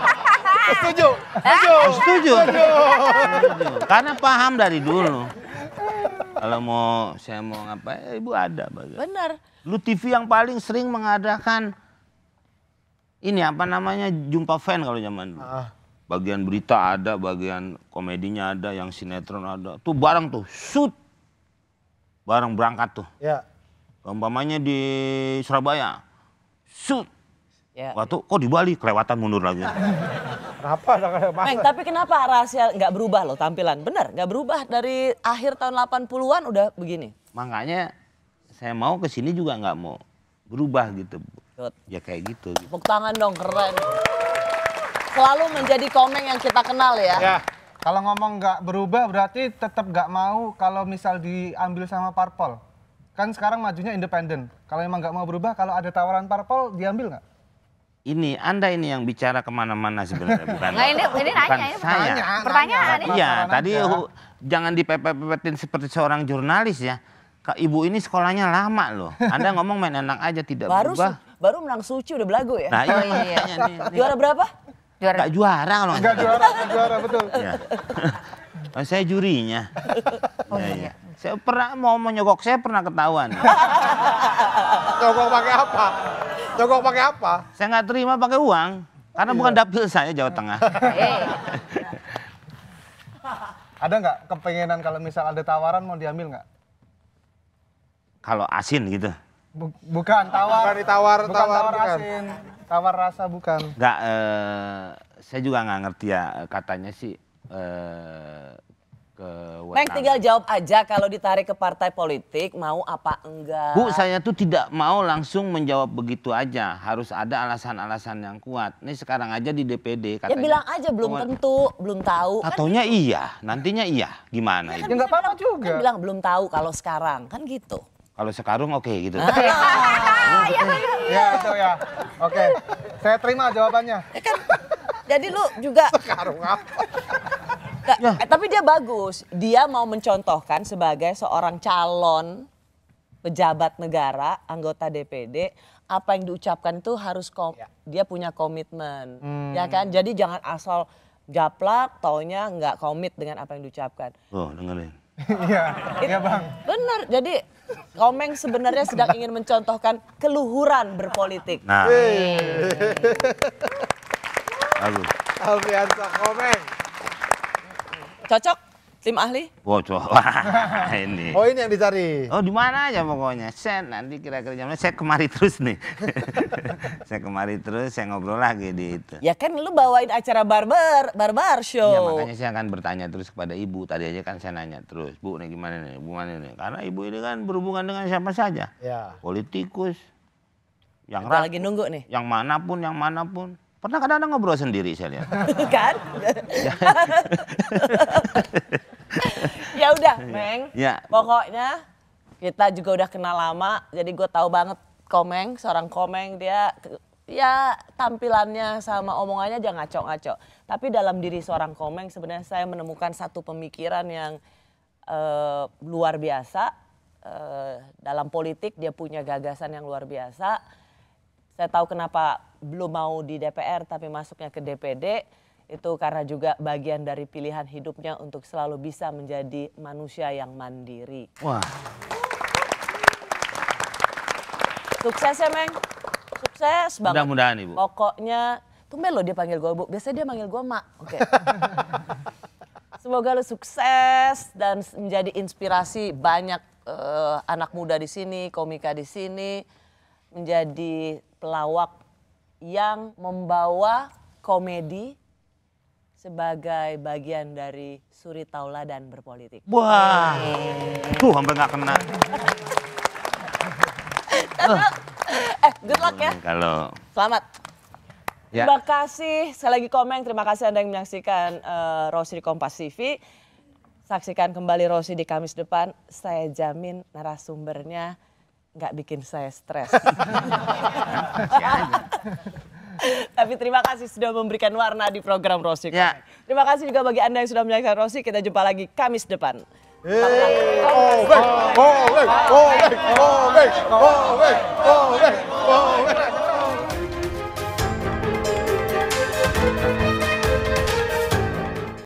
Speaker 1: Setuju. Eh,
Speaker 3: setuju. Setuju. Setuju. Karena paham dari dulu. Kalau mau saya mau ngapain, ibu ada. Benar. Lu TV yang paling sering mengadakan ini apa namanya jumpa fan kalau zaman dulu. Uh. Bagian berita ada, bagian komedinya ada, yang sinetron ada. Tuh barang tuh, shoot. Barang berangkat tuh. Ya. Yeah. Umpamanya di Surabaya, shoot. Ya. Yeah. Waktu kok di Bali kelewatan mundur lagi.
Speaker 5: kenapa?
Speaker 1: Meng, tapi kenapa rahasia nggak berubah loh tampilan? Bener, nggak berubah dari akhir tahun 80-an
Speaker 3: udah begini. Makanya saya mau ke sini juga nggak mau berubah gitu. Ya kayak gitu. Tepuk
Speaker 1: tangan dong, keren. Selalu menjadi komeng yang kita kenal ya. ya.
Speaker 7: Kalau ngomong nggak berubah berarti tetap nggak mau kalau misal diambil sama parpol. Kan sekarang majunya independen. Kalau emang nggak mau berubah, kalau ada tawaran parpol diambil nggak?
Speaker 3: ini Anda ini yang bicara kemana-mana sebenarnya bukan ini,
Speaker 2: ini bukan nanya,
Speaker 3: ini saya. Nanya, pertanyaan nanya, iya tadi hu, jangan dipepet-pepetin seperti seorang jurnalis ya Ibu ini sekolahnya lama loh Anda ngomong main enak aja tidak Baru berubah
Speaker 1: baru menang Suci udah belagu ya. Nah, iya, iya, iya. iya, iya. juara berapa?
Speaker 3: Juara. Gak juara kalau Gak juara, gak juara betul. Ya. Oh, saya jurinya. Oh, ya, iya. Saya pernah mau menyogok saya pernah ketahuan. Nyogok pakai apa?
Speaker 7: Nyogok pakai apa?
Speaker 3: Saya nggak terima pakai uang karena iya. bukan dapil saya Jawa Tengah.
Speaker 7: ada nggak kepengenan kalau misal ada tawaran mau diambil nggak?
Speaker 3: Kalau asin gitu
Speaker 7: bukan tawar. Bukan ditawar, bukan tawar, tawar bukan. asin. Tawar rasa bukan.
Speaker 3: Enggak eh saya juga nggak ngerti ya katanya sih eh Neng tinggal
Speaker 1: jawab aja kalau ditarik ke partai politik mau apa enggak. Bu
Speaker 3: saya tuh tidak mau langsung menjawab begitu aja. Harus ada alasan-alasan yang kuat. Nih sekarang aja di DPD ya, katanya. Ya bilang aja belum
Speaker 1: tentu, belum tahu. Katanya
Speaker 3: kan gitu. iya, nantinya iya. Gimana ya, kan itu? Ya, kan, ya enggak
Speaker 1: apa-apa juga. Kan bilang belum tahu kalau sekarang, kan gitu.
Speaker 3: Kalau sekarung oke okay, gitu. Okay. Iya.
Speaker 1: Iya, iya. ya, iya, itu ya. Oke. Okay. Saya terima jawabannya. Ya kan. Jadi lu juga sekarung apa? Gak, ya. eh, tapi dia bagus. Dia mau mencontohkan sebagai seorang calon pejabat negara, anggota DPD, apa yang diucapkan itu harus kom ya. dia punya komitmen. Ya hmm. Ya kan? Jadi jangan asal japlak taunya nggak komit dengan apa yang diucapkan.
Speaker 3: Oh, dengerin. Iya, iya Bang.
Speaker 1: Bener. Jadi Komeng sebenarnya sedang ingin mencontohkan keluhuran berpolitik. Nah. Alfiansa Komeng. Cocok? Tim
Speaker 3: ahli? Bocor. wah, ini. Oh ini yang dicari? Oh di mana aja pokoknya. Saya nanti kira-kira jamnya saya kemari terus nih. saya kemari terus, saya ngobrol lagi di itu. Ya kan lu bawain acara barber, barber show. Ya makanya saya akan bertanya terus kepada ibu. Tadi aja kan saya nanya terus, bu ini gimana nih, Bu mana nih. Karena ibu ini kan berhubungan dengan siapa saja. Ya. Politikus. Yang lagi nunggu nih. Yang manapun, yang manapun. Pernah kadang-kadang ngobrol sendiri saya lihat.
Speaker 1: kan?
Speaker 6: Ya. ya udah,
Speaker 1: iya. Meng. Ya. Pokoknya kita juga udah kenal lama, jadi gue tahu banget Komeng, seorang Komeng dia ya tampilannya sama omongannya jangan ngaco-ngaco. Tapi dalam diri seorang Komeng sebenarnya saya menemukan satu pemikiran yang uh, luar biasa. Uh, dalam politik dia punya gagasan yang luar biasa. Saya tahu kenapa belum mau di DPR tapi masuknya ke DPD itu karena juga bagian dari pilihan hidupnya untuk selalu bisa menjadi manusia yang mandiri. Wah. Sukses ya, Meng. Sukses banget. Mudah-mudahan, Ibu. Pokoknya, tumben loh dia panggil gue, Bu. Biasanya dia manggil gue, Mak. Oke. Okay. Semoga lo sukses dan menjadi inspirasi banyak uh, anak muda di sini, komika di sini, menjadi pelawak yang membawa komedi sebagai bagian dari suri taula dan berpolitik. Wah,
Speaker 3: tuh hampir nggak kena.
Speaker 1: eh, good luck ya. Kalau selamat. Ya. Terima kasih sekali lagi komen. Terima kasih anda yang menyaksikan uh, Rosi di Kompas TV. Saksikan kembali Rosi di Kamis depan. Saya jamin narasumbernya nggak bikin saya stres. Ya, ya. Tapi terima kasih sudah memberikan warna di program Rosi. Ya. Terima kasih juga bagi Anda yang sudah menyaksikan Rosi. Kita jumpa lagi Kamis depan.
Speaker 6: Hey,